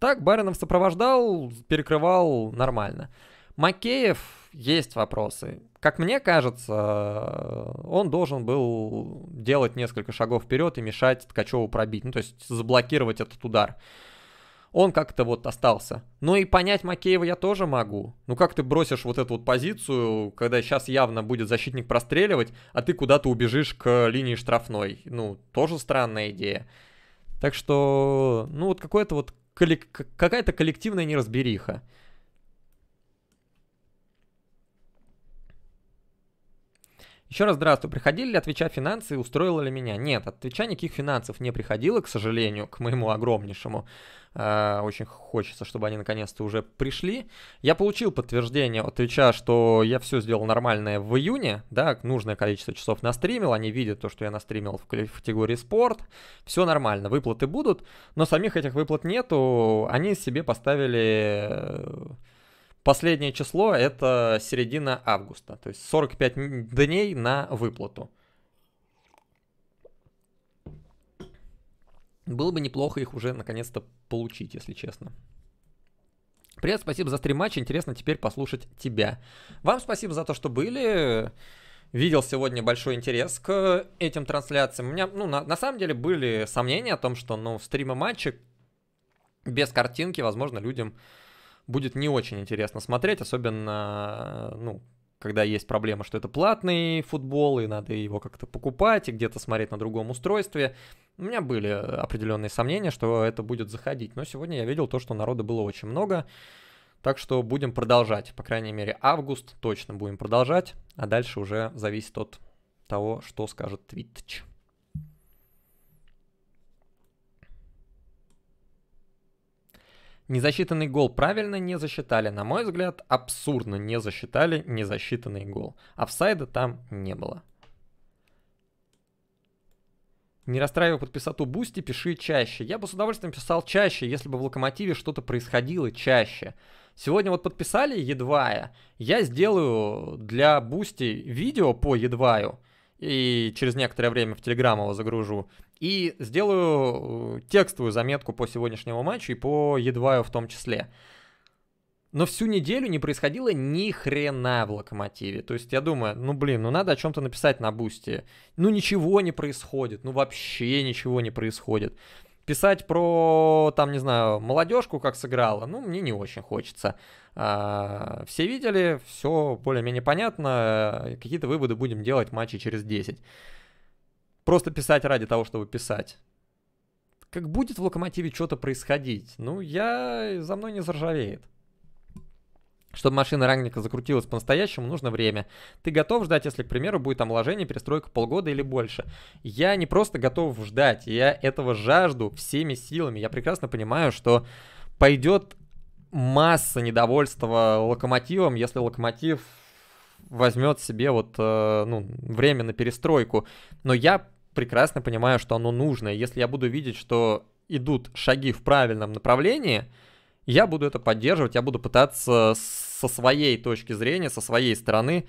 Так Баринов сопровождал, перекрывал нормально. Макеев, есть вопросы. Как мне кажется, он должен был делать несколько шагов вперед и мешать Ткачеву пробить, ну то есть заблокировать этот удар. Он как-то вот остался. Ну и понять Макеева я тоже могу. Ну как ты бросишь вот эту вот позицию, когда сейчас явно будет защитник простреливать, а ты куда-то убежишь к линии штрафной. Ну, тоже странная идея. Так что, ну вот какое-то вот коллек- какая-то коллективная неразбериха. Еще раз здравствуй. Приходили ли Отвеча финансы и устроило ли меня? Нет, Отвеча никаких финансов не приходило, к сожалению, к моему огромнейшему. А, очень хочется, чтобы они наконец-то уже пришли. Я получил подтверждение от Твича, что я все сделал нормальное в июне, да, нужное количество часов настримил, они видят то, что я настримил в категории спорт, все нормально, выплаты будут, но самих этих выплат нету, они себе поставили э, Последнее число это середина августа, то есть 45 дней на выплату. Было бы неплохо их уже наконец-то получить, если честно. Привет, спасибо за стрим матч. Интересно теперь послушать тебя. Вам спасибо за то, что были. Видел сегодня большой интерес к этим трансляциям. У меня, ну, на, на самом деле были сомнения о том, что, ну, стримы матча без картинки, возможно, людям будет не очень интересно смотреть, особенно, э, ну, когда есть проблема, что это платный футбол, и надо его как-то покупать, и где-то смотреть на другом устройстве. У меня были определенные сомнения, что это будет заходить. Но сегодня я видел то, что народа было очень много. Так что будем продолжать. По крайней мере, август точно будем продолжать. А дальше уже зависит от того, что скажет Twitch. Незасчитанный гол правильно не засчитали. На мой взгляд, абсурдно не засчитали незасчитанный гол. Офсайда там не было. Не расстраивай подписату Бусти, пиши чаще. Я бы с удовольствием писал чаще, если бы в Локомотиве что-то происходило чаще. Сегодня вот подписали едва я. Я сделаю для Бусти видео по Едваю и через некоторое время в Телеграм его загружу. И сделаю э, текстовую заметку по сегодняшнему матчу и по Едваю в том числе. Но всю неделю не происходило ни хрена в Локомотиве. То есть я думаю, ну блин, ну надо о чем-то написать на Бусти. Ну ничего не происходит, ну вообще ничего не происходит. Писать про, там, не знаю, молодежку, как сыграла, ну, мне не очень хочется. А, все видели, все более-менее понятно, э, какие-то выводы будем делать в матче через 10. Просто писать ради того, чтобы писать. Как будет в Локомотиве что-то происходить? Ну, я... за мной не заржавеет. Чтобы машина рангника закрутилась по-настоящему, нужно время. Ты готов ждать, если, к примеру, будет омоложение, перестройка полгода или больше? Я не просто готов ждать, я этого жажду всеми силами. Я прекрасно понимаю, что пойдет масса недовольства локомотивом, если локомотив возьмет себе вот э, ну, время на перестройку. Но я прекрасно понимаю, что оно нужно. Если я буду видеть, что идут шаги в правильном направлении, я буду это поддерживать, я буду пытаться с со своей точки зрения, со своей стороны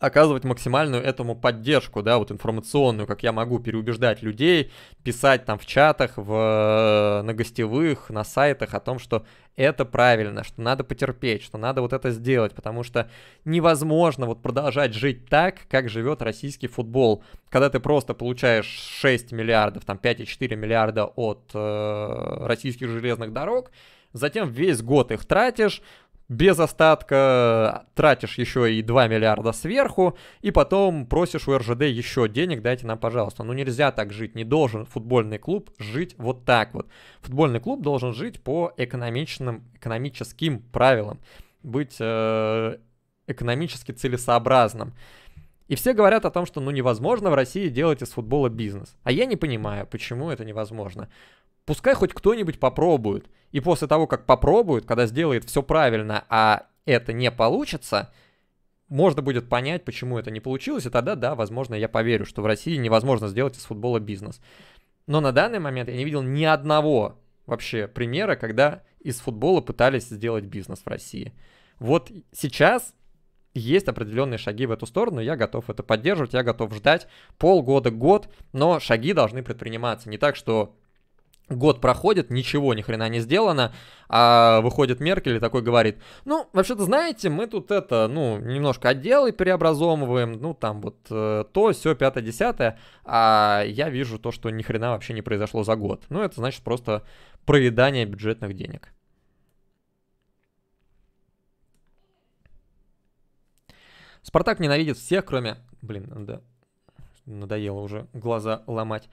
оказывать максимальную этому поддержку, да, вот информационную, как я могу переубеждать людей, писать там в чатах, в, э, на гостевых, на сайтах о том, что это правильно, что надо потерпеть, что надо вот это сделать, потому что невозможно вот продолжать жить так, как живет российский футбол, когда ты просто получаешь 6 миллиардов, там 5,4 миллиарда от э, российских железных дорог, затем весь год их тратишь, без остатка, тратишь еще и 2 миллиарда сверху, и потом просишь у РЖД еще денег, дайте нам, пожалуйста. Ну нельзя так жить, не должен футбольный клуб жить вот так вот. Футбольный клуб должен жить по экономичным, экономическим правилам, быть э, экономически целесообразным. И все говорят о том, что ну невозможно в России делать из футбола бизнес. А я не понимаю, почему это невозможно. Пускай хоть кто-нибудь попробует. И после того, как попробует, когда сделает все правильно, а это не получится, можно будет понять, почему это не получилось, и тогда, да, возможно, я поверю, что в России невозможно сделать из футбола бизнес. Но на данный момент я не видел ни одного вообще примера, когда из футбола пытались сделать бизнес в России. Вот сейчас есть определенные шаги в эту сторону, я готов это поддерживать, я готов ждать полгода, год, но шаги должны предприниматься. Не так, что Год проходит, ничего ни хрена не сделано, а выходит Меркель и такой говорит, ну, вообще-то, знаете, мы тут это, ну, немножко отделы переобразовываем, ну, там вот э, то, все, пятое, десятое, а я вижу то, что ни хрена вообще не произошло за год. Ну, это значит просто проедание бюджетных денег. Спартак ненавидит всех, кроме... Блин, да, надоело уже глаза ломать.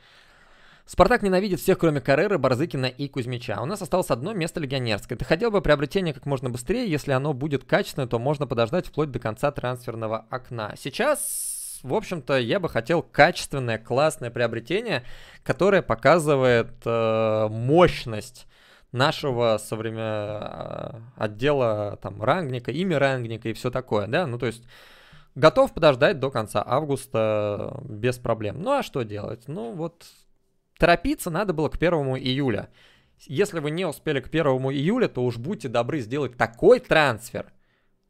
Спартак ненавидит всех, кроме Каррера, Барзыкина и Кузьмича. У нас осталось одно место легионерское. Ты хотел бы приобретение как можно быстрее, если оно будет качественное, то можно подождать вплоть до конца трансферного окна. Сейчас, в общем-то, я бы хотел качественное, классное приобретение, которое показывает э, мощность нашего современ... Э, отдела там рангника, имя рангника и все такое, да, ну то есть готов подождать до конца августа э, без проблем. Ну а что делать? Ну вот Торопиться надо было к 1 июля. Если вы не успели к 1 июля, то уж будьте добры сделать такой трансфер,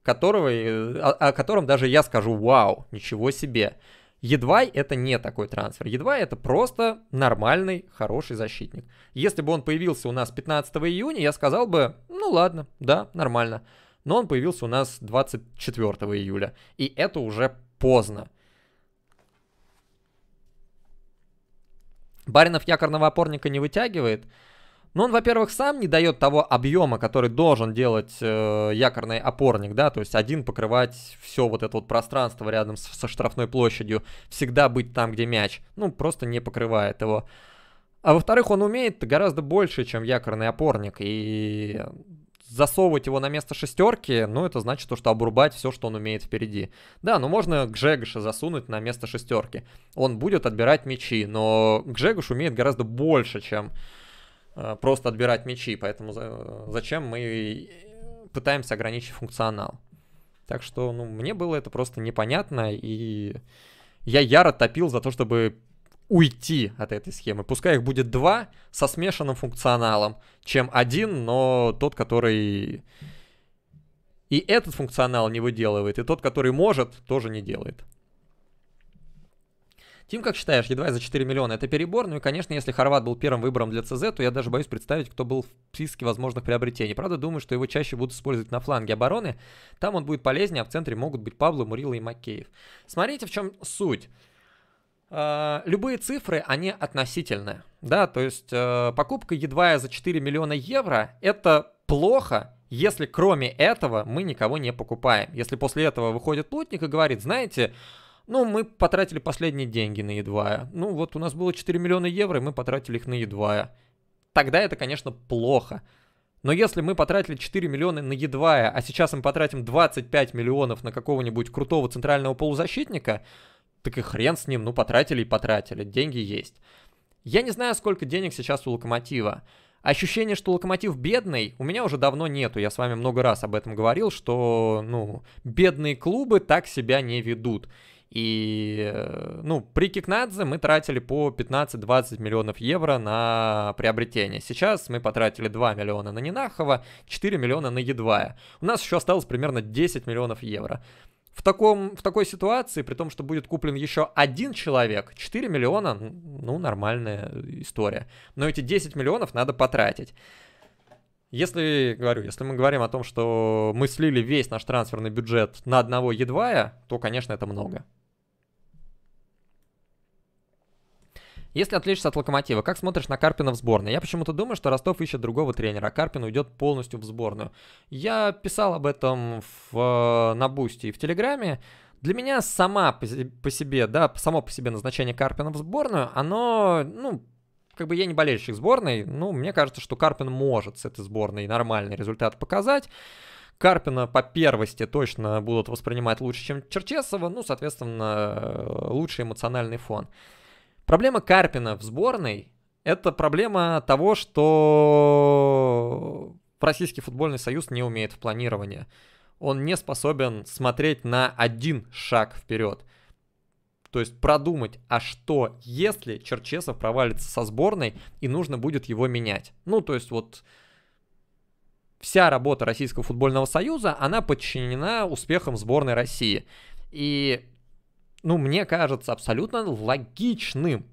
которого, э, о, о котором даже я скажу «Вау, ничего себе!» Едвай это не такой трансфер. Едвай это просто нормальный, хороший защитник. Если бы он появился у нас 15 июня, я сказал бы, ну ладно, да, нормально. Но он появился у нас 24 июля. И это уже поздно. Баринов якорного опорника не вытягивает. Но он, во-первых, сам не дает того объема, который должен делать э, якорный опорник, да, то есть один покрывать все вот это вот пространство рядом с, со штрафной площадью, всегда быть там, где мяч, ну, просто не покрывает его. А во-вторых, он умеет гораздо больше, чем якорный опорник, и засовывать его на место шестерки, ну, это значит то, что обрубать все, что он умеет впереди. Да, ну можно Гжегоша засунуть на место шестерки. Он будет отбирать мячи, но Гжегош умеет гораздо больше, чем э, просто отбирать мячи, поэтому за, зачем мы пытаемся ограничить функционал. Так что, ну, мне было это просто непонятно, и я яро топил за то, чтобы уйти от этой схемы. Пускай их будет два со смешанным функционалом, чем один, но тот, который и этот функционал не выделывает, и тот, который может, тоже не делает. Тим, как считаешь, едва за 4 миллиона это перебор? Ну и, конечно, если Хорват был первым выбором для ЦЗ, то я даже боюсь представить, кто был в списке возможных приобретений. Правда, думаю, что его чаще будут использовать на фланге обороны. Там он будет полезнее, а в центре могут быть Пабло, Мурила и Макеев. Смотрите, в чем суть. А, любые цифры, они относительные, да, то есть э, покупка едва за 4 миллиона евро – это плохо, если кроме этого мы никого не покупаем. Если после этого выходит плотник и говорит, знаете, ну, мы потратили последние деньги на едвая. Ну, вот у нас было 4 миллиона евро, и мы потратили их на едвая. Тогда это, конечно, плохо. Но если мы потратили 4 миллиона на едвая, а сейчас мы потратим 25 миллионов на какого-нибудь крутого центрального полузащитника – так и хрен с ним, ну потратили и потратили, деньги есть. Я не знаю, сколько денег сейчас у Локомотива. Ощущение, что Локомотив бедный, у меня уже давно нету. Я с вами много раз об этом говорил, что, ну, бедные клубы так себя не ведут. И, э, ну, при Кикнадзе мы тратили по 15-20 миллионов евро на приобретение. Сейчас мы потратили 2 миллиона на Нинахова, 4 миллиона на Едвая. У нас еще осталось примерно 10 миллионов евро в, таком, в такой ситуации, при том, что будет куплен еще один человек, 4 миллиона, ну, ну, нормальная история. Но эти 10 миллионов надо потратить. Если, говорю, если мы говорим о том, что мы слили весь наш трансферный бюджет на одного едвая, то, конечно, это много. Если отвлечься от Локомотива, как смотришь на Карпина в сборной? Я почему-то думаю, что Ростов ищет другого тренера, а Карпин уйдет полностью в сборную. Я писал об этом в, э, на Бусти и в Телеграме. Для меня сама по себе, да, само по себе назначение Карпина в сборную, оно, ну, как бы я не болельщик сборной, ну, мне кажется, что Карпин может с этой сборной нормальный результат показать. Карпина по первости точно будут воспринимать лучше, чем Черчесова, ну, соответственно, э, лучший эмоциональный фон. Проблема Карпина в сборной – это проблема того, что Российский футбольный союз не умеет в планировании. Он не способен смотреть на один шаг вперед. То есть продумать, а что, если Черчесов провалится со сборной и нужно будет его менять. Ну, то есть вот вся работа Российского футбольного союза, она подчинена успехам сборной России. И ну, мне кажется абсолютно логичным,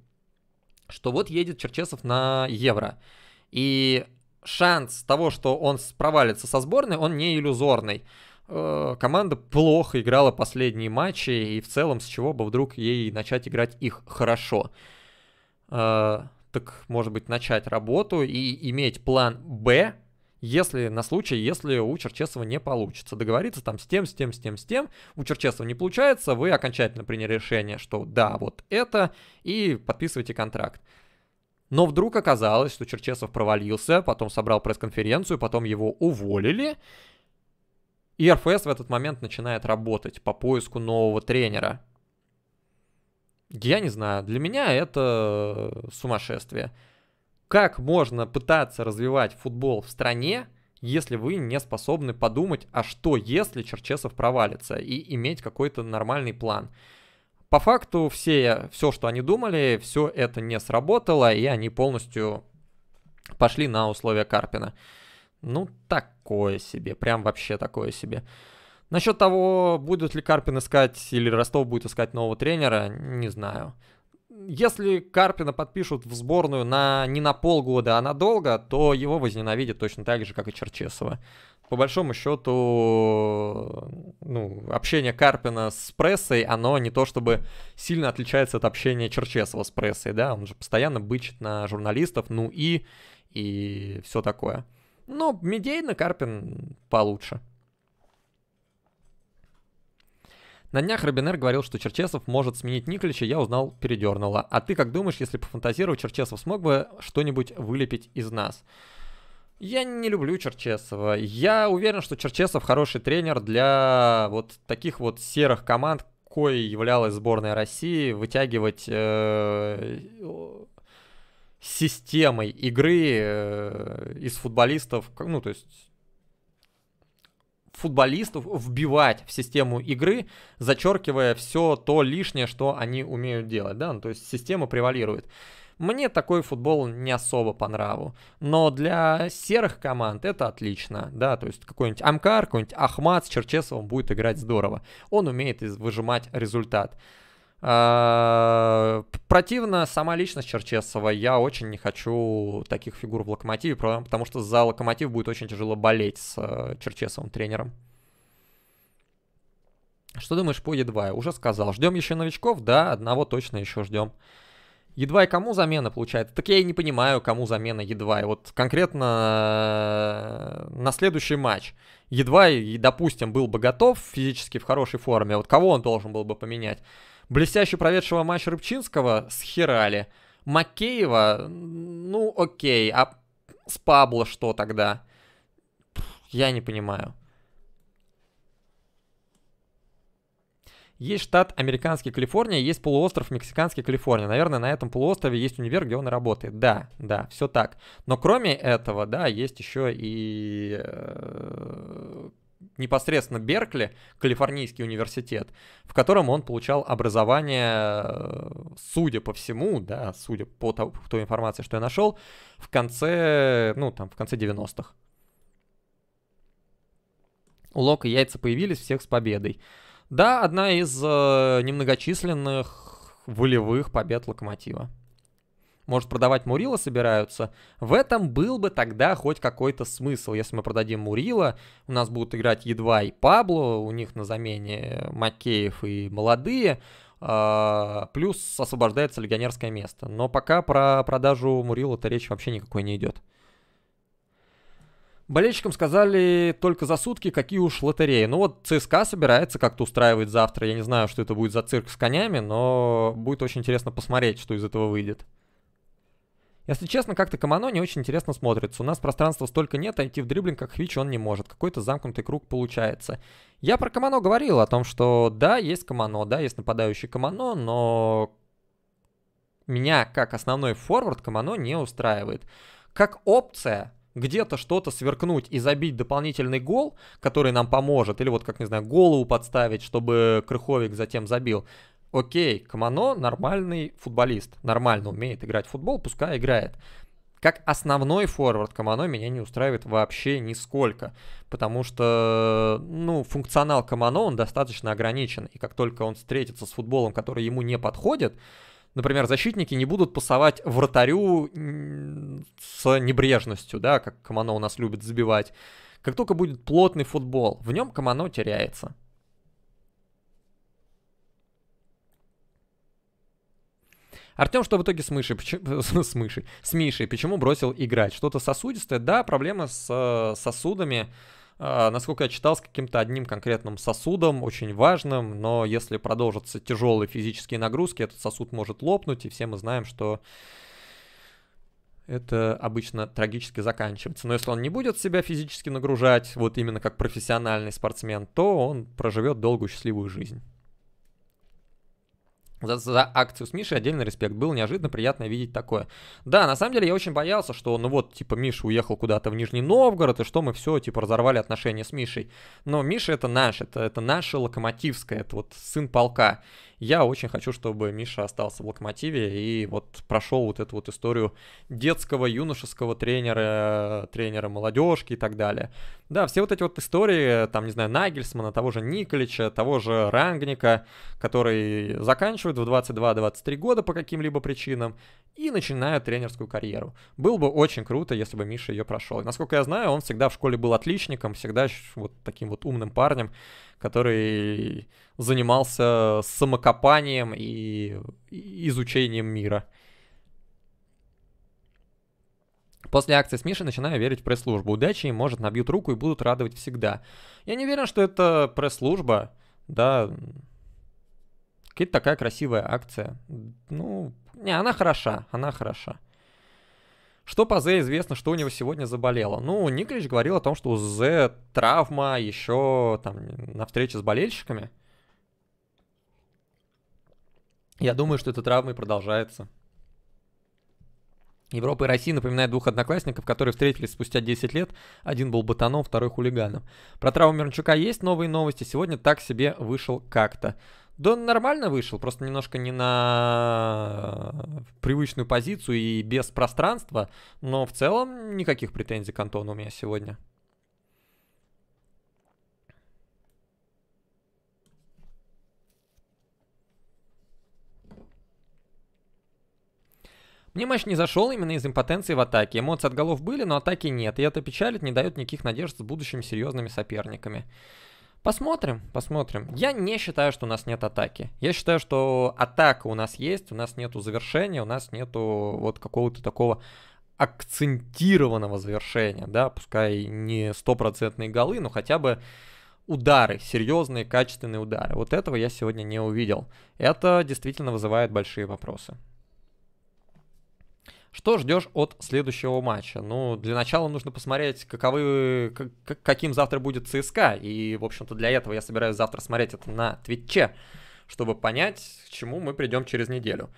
что вот едет Черчесов на Евро. И шанс того, что он провалится со сборной, он не иллюзорный. Э, команда плохо играла последние матчи, и в целом с чего бы вдруг ей начать играть их хорошо. Э, так, может быть, начать работу и иметь план «Б», если на случай, если у Черчесова не получится. Договориться там с тем, с тем, с тем, с тем. У Черчесова не получается, вы окончательно приняли решение, что да, вот это, и подписывайте контракт. Но вдруг оказалось, что Черчесов провалился, потом собрал пресс-конференцию, потом его уволили. И РФС в этот момент начинает работать по поиску нового тренера. Я не знаю, для меня это сумасшествие как можно пытаться развивать футбол в стране, если вы не способны подумать, а что если Черчесов провалится и иметь какой-то нормальный план. По факту все, все, что они думали, все это не сработало, и они полностью пошли на условия Карпина. Ну, такое себе, прям вообще такое себе. Насчет того, будет ли Карпин искать или Ростов будет искать нового тренера, не знаю если Карпина подпишут в сборную на, не на полгода, а надолго, то его возненавидят точно так же, как и Черчесова. По большому счету, ну, общение Карпина с прессой, оно не то чтобы сильно отличается от общения Черчесова с прессой, да, он же постоянно бычит на журналистов, ну и, и все такое. Но медийно Карпин получше. На днях Робинер говорил, что Черчесов может сменить Николича, я узнал, передернуло. А ты как думаешь, если пофантазировать, Черчесов смог бы что-нибудь вылепить из нас? Я не люблю Черчесова. Я уверен, что Черчесов хороший тренер для вот таких вот серых команд, коей являлась сборная России, вытягивать э, системой игры э, из футболистов, ну то есть футболистов вбивать в систему игры, зачеркивая все то лишнее, что они умеют делать, да, ну, то есть система превалирует. Мне такой футбол не особо по нраву, но для серых команд это отлично, да, то есть какой-нибудь Амкар, какой-нибудь Ахмат с Черчесовым будет играть здорово, он умеет выжимать результат. А, противно сама личность Черчесова. Я очень не хочу таких фигур в Локомотиве, потому что за Локомотив будет очень тяжело болеть с э, Черчесовым тренером. Что думаешь по е Уже сказал. Ждем еще новичков? Да, одного точно еще ждем. Едва и кому замена получается? Так я и не понимаю, кому замена едва. И вот конкретно э, на следующий матч едва допустим, был бы готов физически в хорошей форме. Вот кого он должен был бы поменять? Блестяще проведшего матч Рыбчинского схерали. Макеева, ну окей, а с Пабло что тогда? Я не понимаю. Есть штат американский Калифорния, есть полуостров мексиканский Калифорния. Наверное, на этом полуострове есть универ, где он работает. Да, да, все так. Но кроме этого, да, есть еще и э, непосредственно Беркли, Калифорнийский университет, в котором он получал образование, э, судя по всему, да, судя по той информации, что я нашел, в конце, ну, там, в конце 90-х. У Лока яйца появились, всех с победой. Да, одна из э, немногочисленных волевых побед Локомотива может продавать Мурила собираются, в этом был бы тогда хоть какой-то смысл. Если мы продадим Мурила, у нас будут играть едва и Пабло, у них на замене Макеев и молодые, а, плюс освобождается легионерское место. Но пока про продажу Мурила-то речь вообще никакой не идет. Болельщикам сказали только за сутки, какие уж лотереи. Ну вот ЦСКА собирается как-то устраивать завтра. Я не знаю, что это будет за цирк с конями, но будет очень интересно посмотреть, что из этого выйдет. Если честно, как-то Камано не очень интересно смотрится. У нас пространства столько нет, а идти в дриблинг, как Хвич, он не может. Какой-то замкнутый круг получается. Я про Камано говорил, о том, что да, есть Камано, да, есть нападающий Камано, но меня как основной форвард Камано не устраивает. Как опция где-то что-то сверкнуть и забить дополнительный гол, который нам поможет, или вот, как, не знаю, голову подставить, чтобы Крыховик затем забил, окей, Камано нормальный футболист, нормально умеет играть в футбол, пускай играет. Как основной форвард Камано меня не устраивает вообще нисколько, потому что, ну, функционал Камано, он достаточно ограничен, и как только он встретится с футболом, который ему не подходит, например, защитники не будут пасовать вратарю с небрежностью, да, как Камано у нас любит забивать. Как только будет плотный футбол, в нем Камано теряется. Артем, что в итоге с мышей, [laughs] с мышей, с Мишей, почему бросил играть? Что-то сосудистое? Да, проблема с э, сосудами. Э, насколько я читал, с каким-то одним конкретным сосудом, очень важным, но если продолжатся тяжелые физические нагрузки, этот сосуд может лопнуть, и все мы знаем, что это обычно трагически заканчивается. Но если он не будет себя физически нагружать, вот именно как профессиональный спортсмен, то он проживет долгую счастливую жизнь за, за акцию с Мишей отдельный респект. Было неожиданно приятно видеть такое. Да, на самом деле я очень боялся, что ну вот, типа, Миша уехал куда-то в Нижний Новгород, и что мы все, типа, разорвали отношения с Мишей. Но Миша это наш, это, это наше локомотивское, это вот сын полка. Я очень хочу, чтобы Миша остался в локомотиве и вот прошел вот эту вот историю детского, юношеского тренера, тренера молодежки и так далее. Да, все вот эти вот истории, там, не знаю, Нагельсмана, того же Николича, того же Рангника, который заканчивает в 22-23 года по каким-либо причинам и начинает тренерскую карьеру. Было бы очень круто, если бы Миша ее прошел. И, насколько я знаю, он всегда в школе был отличником, всегда вот таким вот умным парнем который занимался самокопанием и изучением мира. После акции с Мишей начинаю верить в пресс-службу. Удачи им, может, набьют руку и будут радовать всегда. Я не уверен, что это пресс-служба, да, какая-то такая красивая акция. Ну, не, она хороша, она хороша. Что по Зе известно, что у него сегодня заболело? Ну, Николич говорил о том, что у Зе травма еще там на встрече с болельщиками. Я думаю, что эта травма и продолжается. Европа и Россия напоминают двух одноклассников, которые встретились спустя 10 лет. Один был ботаном, второй хулиганом. Про травму Мирончука есть новые новости. Сегодня так себе вышел как-то. Да он нормально вышел, просто немножко не на привычную позицию и без пространства, но в целом никаких претензий к Антону у меня сегодня. Мне матч не зашел именно из импотенции в атаке. Эмоции от голов были, но атаки нет, и это печалит, не дает никаких надежд с будущими серьезными соперниками. Посмотрим, посмотрим. Я не считаю, что у нас нет атаки. Я считаю, что атака у нас есть, у нас нету завершения, у нас нету вот какого-то такого акцентированного завершения, да, пускай не стопроцентные голы, но хотя бы удары, серьезные, качественные удары. Вот этого я сегодня не увидел. Это действительно вызывает большие вопросы. Что ждешь от следующего матча? Ну, для начала нужно посмотреть, каковы, как, каким завтра будет ЦСКА. И, в общем-то, для этого я собираюсь завтра смотреть это на Твиче, чтобы понять, к чему мы придем через неделю.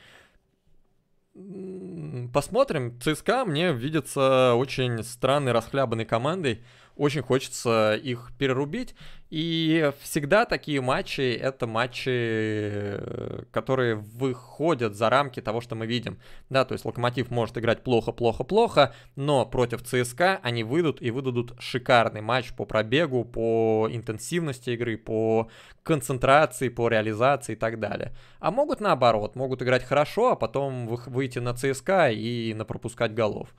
Посмотрим. ЦСКА мне видится очень странной, расхлябанной командой. Очень хочется их перерубить. И всегда такие матчи — это матчи, э, которые выходят за рамки того, что мы видим. Да, то есть Локомотив может играть плохо-плохо-плохо, но против ЦСКА они выйдут и выдадут шикарный матч по пробегу, по интенсивности игры, по концентрации, по реализации и так далее. А могут наоборот, могут играть хорошо, а потом выйти на ЦСКА и напропускать голов.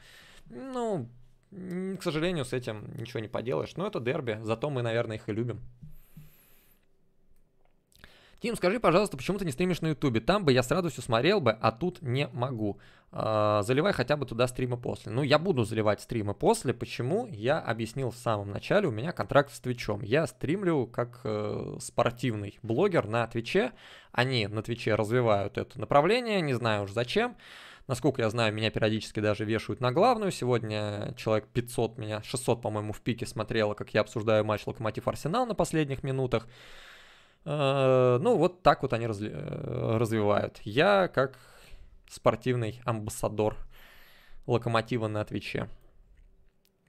Ну, к сожалению, с этим ничего не поделаешь. Но это дерби, зато мы, наверное, их и любим. Тим, скажи, пожалуйста, почему ты не стримишь на Ютубе? Там бы я с радостью смотрел бы, а тут не могу. А, заливай хотя бы туда стримы после. Ну, я буду заливать стримы после. Почему? Я объяснил в самом начале. У меня контракт с Твичом. Я стримлю как э, спортивный блогер на Твиче. Они на Твиче развивают это направление, не знаю уж зачем. Насколько я знаю, меня периодически даже вешают на главную. Сегодня человек 500 меня, 600, по-моему, в пике смотрело, как я обсуждаю матч Локомотив-Арсенал на последних минутах. Э, ну, вот так вот они разли... Э, развивают. Я как спортивный амбассадор Локомотива на Твиче.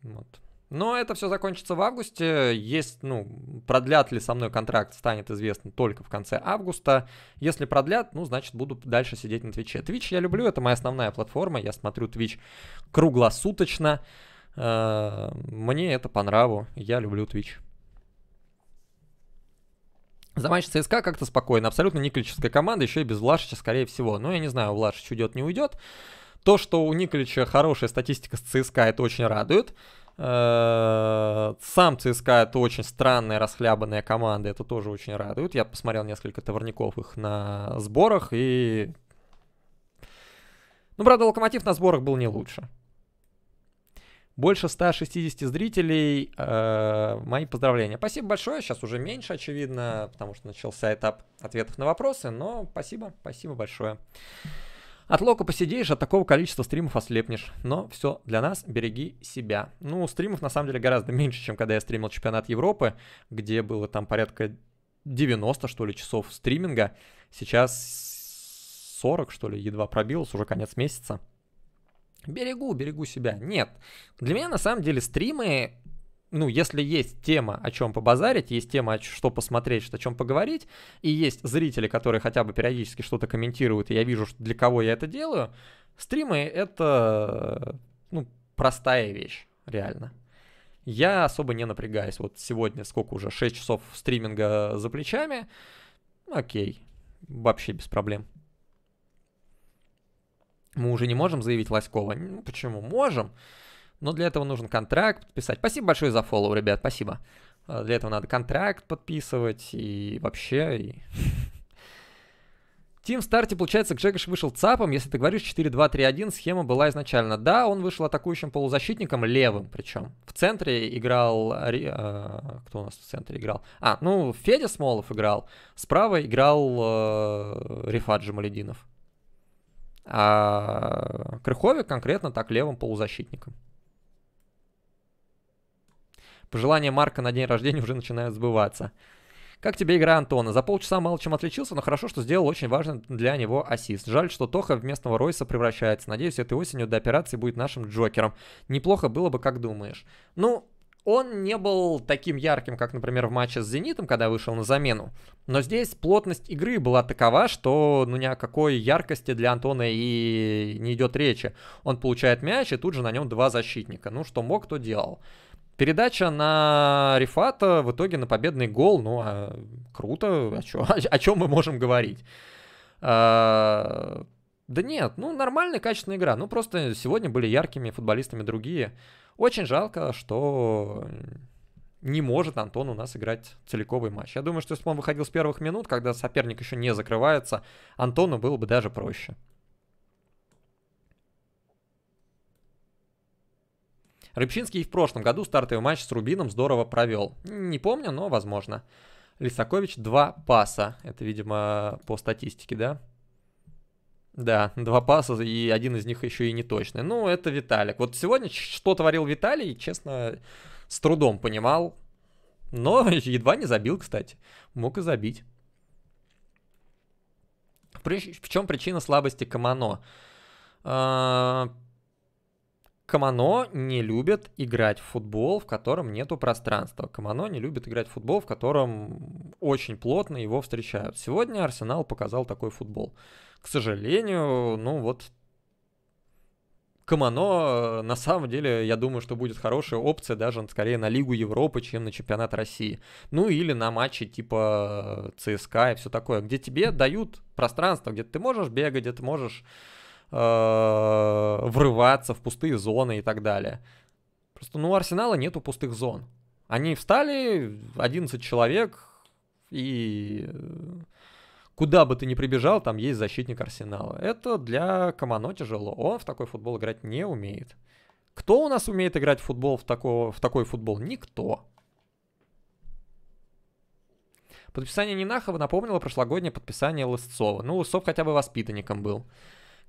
Вот. Но это все закончится в августе. Есть, ну, продлят ли со мной контракт, станет известно только в конце августа. Если продлят, ну, значит, буду дальше сидеть на Твиче. Твич я люблю, это моя основная платформа. Я смотрю Твич круглосуточно. Э, мне это по нраву. Я люблю Твич. За матч ЦСКА как-то спокойно. Абсолютно никлическая команда, еще и без Влашича, скорее всего. Но я не знаю, Влашич уйдет, не уйдет. То, что у Николича хорошая статистика с ЦСКА, это очень радует. Э, сам ЦСКА это очень странная, расхлябанная команда, это тоже очень радует. Я посмотрел несколько товарников их на сборах, и... Ну, правда, Локомотив на сборах был не лучше. Больше 160 зрителей. Э, мои поздравления. Спасибо большое. Сейчас уже меньше, очевидно, потому что начался этап ответов на вопросы. Но спасибо, спасибо большое. От лока посидишь, от такого количества стримов ослепнешь. Но все для нас, береги себя. Ну, стримов на самом деле гораздо меньше, чем когда я стримил чемпионат Европы, где было там порядка 90, что ли, часов стриминга. Сейчас 40, что ли, едва пробилось, уже конец месяца. Берегу, берегу себя. Нет. Для меня на самом деле стримы ну, если есть тема, о чем побазарить, есть тема, что посмотреть, что, о чем поговорить, и есть зрители, которые хотя бы периодически что-то комментируют, и я вижу, что для кого я это делаю, стримы — это, ну, простая вещь, реально. Я особо не напрягаюсь. Вот сегодня сколько уже? 6 часов стриминга за плечами. Ну, окей. Вообще без проблем. Мы уже не можем заявить Лоськова. Ну, почему? Можем. Можем. Но для этого нужен контракт подписать. Спасибо большое за фоллоу, ребят, спасибо. Э, для этого надо контракт подписывать и вообще... И... [laughs] Тим в старте, получается, Джегаш вышел ЦАПом, если ты говоришь 4-2-3-1, схема была изначально. Да, он вышел атакующим полузащитником, левым причем. В центре играл... Э, кто у нас в центре играл? А, ну, Федя Смолов играл. Справа играл э, Рифат Жамалединов. А Крыховик конкретно так левым полузащитником. Пожелания Марка на день рождения уже начинают сбываться. Как тебе игра Антона? За полчаса мало чем отличился, но хорошо, что сделал очень важный для него ассист. Жаль, что Тоха в местного Ройса превращается. Надеюсь, этой осенью до операции будет нашим Джокером. Неплохо было бы, как думаешь. Ну, он не был таким ярким, как, например, в матче с Зенитом, когда вышел на замену. Но здесь плотность игры была такова, что ну ни о какой яркости для Антона и не идет речи. Он получает мяч, и тут же на нем два защитника. Ну, что мог, то делал. Передача на Рифата, в итоге на победный гол. Ну, а, круто, а [laughs] о чем, о, чем мы можем говорить? А, да нет, ну, нормальная, качественная игра. Ну, просто сегодня были яркими футболистами другие. Очень жалко, что не может Антон у нас играть целиковый матч. Я думаю, что если бы он выходил с первых минут, когда соперник еще не закрывается, Антону было бы даже проще. Рыбчинский в прошлом году стартовый матч с Рубином здорово провел. Не помню, но возможно. Лисакович два паса. Это, видимо, по статистике, да? Да, два паса, и один из них еще и не точный. Ну, это Виталик. Вот сегодня что творил Виталий, честно, с трудом понимал. Но [laughs] едва не забил, кстати. Мог и забить. В чем причина слабости Камано? А, Камано не любит играть в футбол, в котором нету пространства. Камано не любит играть в футбол, в котором очень плотно его встречают. Сегодня Арсенал показал такой футбол. К сожалению, ну вот Камано, э, на самом деле, я думаю, что будет хорошая опция даже скорее на Лигу Европы, чем на чемпионат России. Ну или на матчи типа э, ЦСКА и все такое, где тебе дают пространство, где ты можешь бегать, где ты можешь Э, врываться в пустые зоны и так далее. Просто, ну, у Арсенала нету пустых зон. Они встали, 11 человек, и э, куда бы ты ни прибежал, там есть защитник Арсенала. Это для Камано тяжело. Он в такой футбол играть не умеет. Кто у нас умеет играть в футбол в, такого, в такой футбол? Никто. Подписание Нинахова напомнило прошлогоднее подписание Лысцова. Ну, Лысцов хотя бы воспитанником был.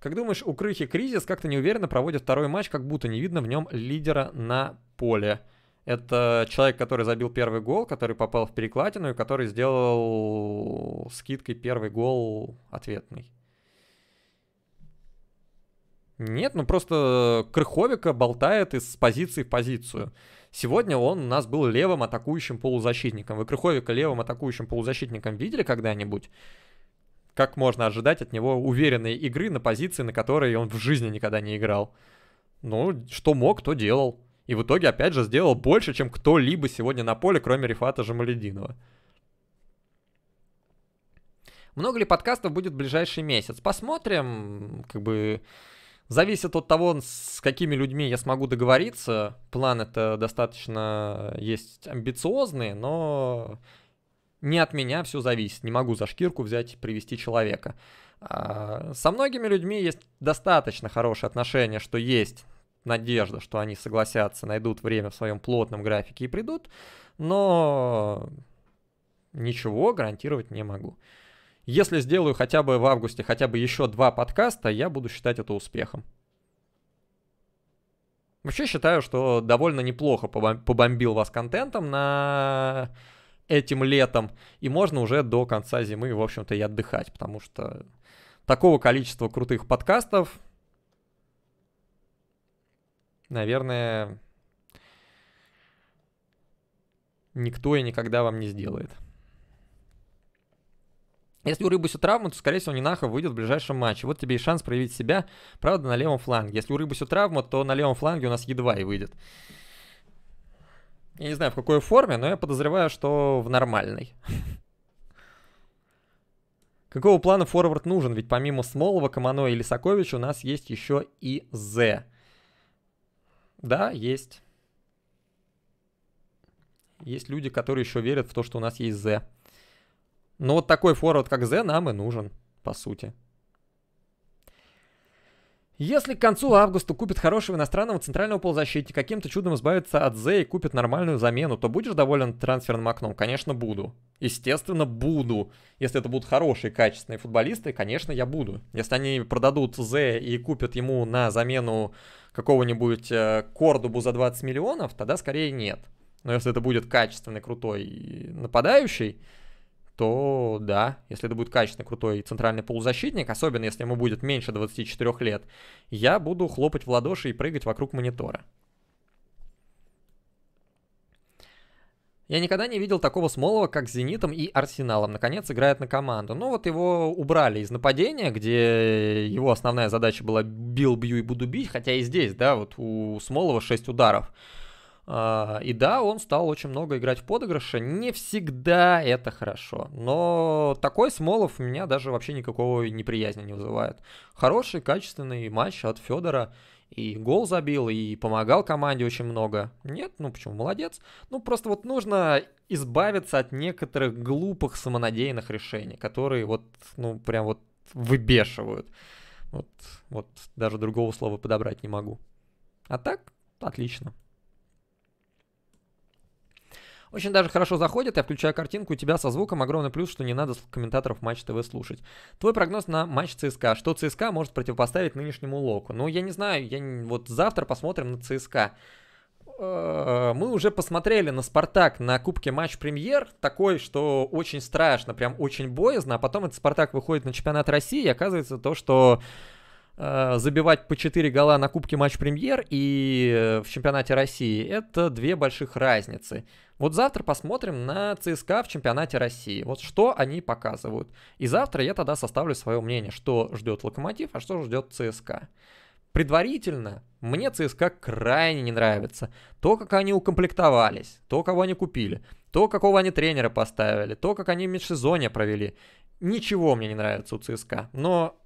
Как думаешь, у Крыхи кризис как-то неуверенно проводит второй матч, как будто не видно в нем лидера на поле. Это человек, который забил первый гол, который попал в перекладину и который сделал скидкой первый гол ответный. Нет, ну просто Крыховика болтает из позиции в позицию. Сегодня он у нас был левым атакующим полузащитником. Вы Крыховика левым атакующим полузащитником видели когда-нибудь? как можно ожидать от него уверенной игры на позиции, на которой он в жизни никогда не играл. Ну, что мог, то делал. И в итоге, опять же, сделал больше, чем кто-либо сегодня на поле, кроме Рифата Жамалединова. Много ли подкастов будет в ближайший месяц? Посмотрим, как бы... Зависит от того, с какими людьми я смогу договориться. План это достаточно есть амбициозный, но не от меня все зависит, не могу за шкирку взять и привести человека. А, со многими людьми есть достаточно хорошие отношения, что есть надежда, что они согласятся, найдут время в своем плотном графике и придут, но ничего гарантировать не могу. Если сделаю хотя бы в августе хотя бы еще два подкаста, я буду считать это успехом. Вообще считаю, что довольно неплохо побомбил вас контентом на этим летом. И можно уже до конца зимы, в общем-то, и отдыхать, потому что такого количества крутых подкастов, наверное, никто и никогда вам не сделает. Если у Рыбуся травма, то, скорее всего, Нинаха выйдет в ближайшем матче. Вот тебе и шанс проявить себя, правда, на левом фланге. Если у Рыбуся травма, то на левом фланге у нас едва и выйдет. Я не знаю, в какой форме, но я подозреваю, что в нормальной. Какого плана форвард нужен? Ведь помимо Смолова, Камано и Лисакович у нас есть еще и З. Да, есть. Есть люди, которые еще верят в то, что у нас есть З. Но вот такой форвард, как З, нам и нужен, по сути. Если к концу августа купит хорошего иностранного центрального полузащитника, каким-то чудом избавятся от Зе и купит нормальную замену, то будешь доволен трансферным окном? Конечно, буду. Естественно, буду. Если это будут хорошие, качественные футболисты, конечно, я буду. Если они продадут Зе и купят ему на замену какого-нибудь э, Кордубу за 20 миллионов, тогда скорее нет. Но если это будет качественный, крутой э, нападающий, то да, если это будет качественный, крутой центральный полузащитник, особенно если ему будет меньше 24 лет, я буду хлопать в ладоши и прыгать вокруг монитора. Я никогда не видел такого Смолова, как с «Зенитом» и «Арсеналом». Наконец играет на команду. Ну вот его убрали из нападения, где его основная задача была «бил, бью и буду бить», хотя и здесь, да, вот у Смолова 6 ударов. А, и да, он стал очень много играть в подыгрыше. Не всегда это хорошо. Но такой Смолов у меня даже вообще никакого неприязни не вызывает. Хороший, качественный матч от Федора. И гол забил, и помогал команде очень много. Нет, ну почему? Молодец. Ну просто вот нужно избавиться от некоторых глупых самонадеянных решений, которые вот, ну прям вот выбешивают. Вот, вот даже другого слова подобрать не могу. А так, отлично. Очень даже хорошо заходит. Я включаю картинку, у тебя со звуком огромный плюс, что не надо комментаторов матч ТВ слушать. Твой прогноз на матч ЦСКА. Что ЦСКА может противопоставить нынешнему Локу? Ну, я не знаю, я не... вот завтра посмотрим на ЦСКА э, мы уже посмотрели на «Спартак» на Кубке Матч Премьер, такой, что очень страшно, прям очень боязно, а потом этот «Спартак» выходит на чемпионат России, и оказывается то, что э, забивать по 4 гола на Кубке Матч Премьер и э, в чемпионате России — это две больших разницы. Вот завтра посмотрим на ЦСКА в чемпионате России. Вот что они показывают. И завтра я тогда составлю свое мнение, что ждет Локомотив, а что ждет ЦСКА. Предварительно мне ЦСКА крайне не нравится. То, как они укомплектовались, то, кого они купили, то, какого они тренера поставили, то, как они межсезонье провели. Ничего мне не нравится у ЦСКА. Но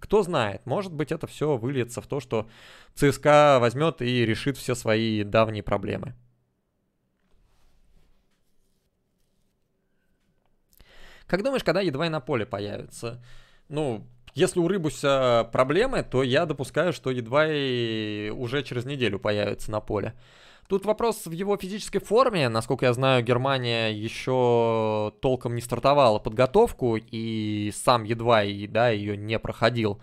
кто знает, может быть это все выльется в то, что ЦСКА возьмет и решит все свои давние проблемы. Как думаешь, когда едва и на поле появится? Ну, если у Рыбуся проблемы, то я допускаю, что едва и уже через неделю появится на поле. Тут вопрос в его физической форме. Насколько я знаю, Германия еще толком не стартовала подготовку, и сам едва и, да, ее не проходил.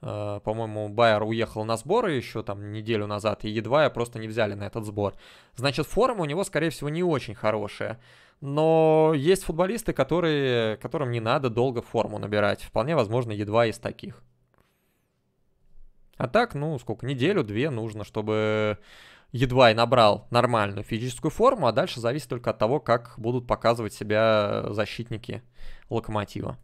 Э, по-моему, Байер уехал на сборы еще там неделю назад, и едва я просто не взяли на этот сбор. Значит, форма у него, скорее всего, не очень хорошая. Но есть футболисты, которые, которым не надо долго форму набирать. Вполне возможно, едва из таких. А так, ну, сколько, неделю-две нужно, чтобы едва и набрал нормальную физическую форму, а дальше зависит только от того, как будут показывать себя защитники локомотива.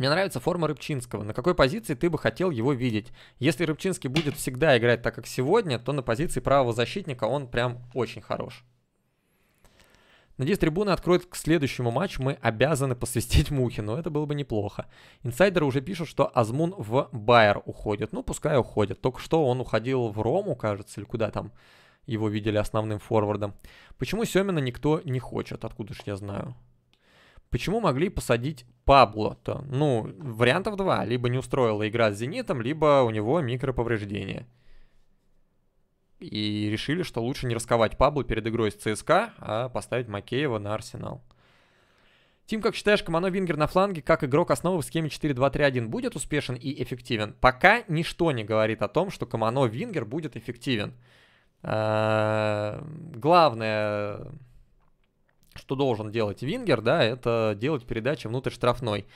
Мне нравится форма Рыбчинского. На какой позиции ты бы хотел его видеть? Если Рыбчинский будет всегда играть так, как сегодня, то на позиции правого защитника он прям очень хорош. Надеюсь, трибуна откроет к следующему матчу. Мы обязаны посвятить [laughs] Мухину. Это было бы неплохо. Инсайдеры уже пишут, что Азмун в Байер уходит. Ну, пускай уходит. Только что он уходил в Рому, кажется, или куда там его видели основным форвардом. Почему Семина никто не хочет? Откуда же я знаю? Почему могли посадить Пабло-то? Ну, вариантов два. Либо не устроила игра с Зенитом, либо у него микроповреждение. И решили, что лучше не расковать Пабло перед игрой с ЦСКА, а поставить Макеева на Арсенал. Тим, как считаешь, Камано Вингер на фланге, как игрок основы в схеме 4-2-3-1, будет успешен и эффективен? Пока ничто не говорит о том, что Камано Вингер будет эффективен. А, главное что должен делать вингер, да, это делать передачи внутрь штрафной.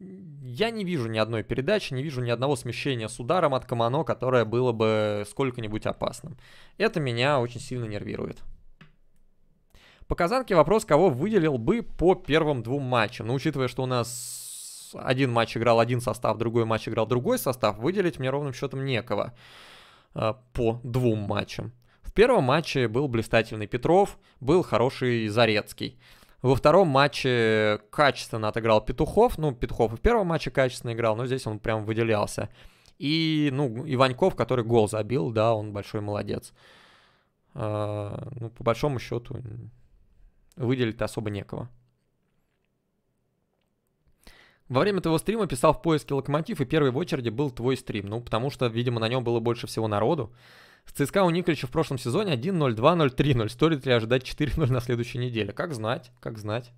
Я не вижу ни одной передачи, не вижу ни одного смещения с ударом от Камано, которое было бы сколько-нибудь опасным. Это меня очень сильно нервирует. По Казанке вопрос, кого выделил бы по первым двум матчам. Но ну, учитывая, что у нас один матч играл один состав, другой матч играл другой состав, выделить мне ровным счетом некого а, по двум матчам первом матче был блистательный Петров, был хороший Зарецкий. Во втором матче качественно отыграл Петухов. Ну, Петухов и в первом матче качественно играл, но здесь он прям выделялся. И, ну, Иваньков, который гол забил, да, он большой молодец. А, ну, по большому счету, выделить особо некого. Во время твоего стрима писал в поиске локомотив, и первый в очереди был твой стрим. Ну, потому что, видимо, на нем было больше всего народу. С ЦСКА у Николича в прошлом сезоне 1-0, 2-0, 3-0. Стоит ли ожидать 4-0 на следующей неделе? Как знать, как знать.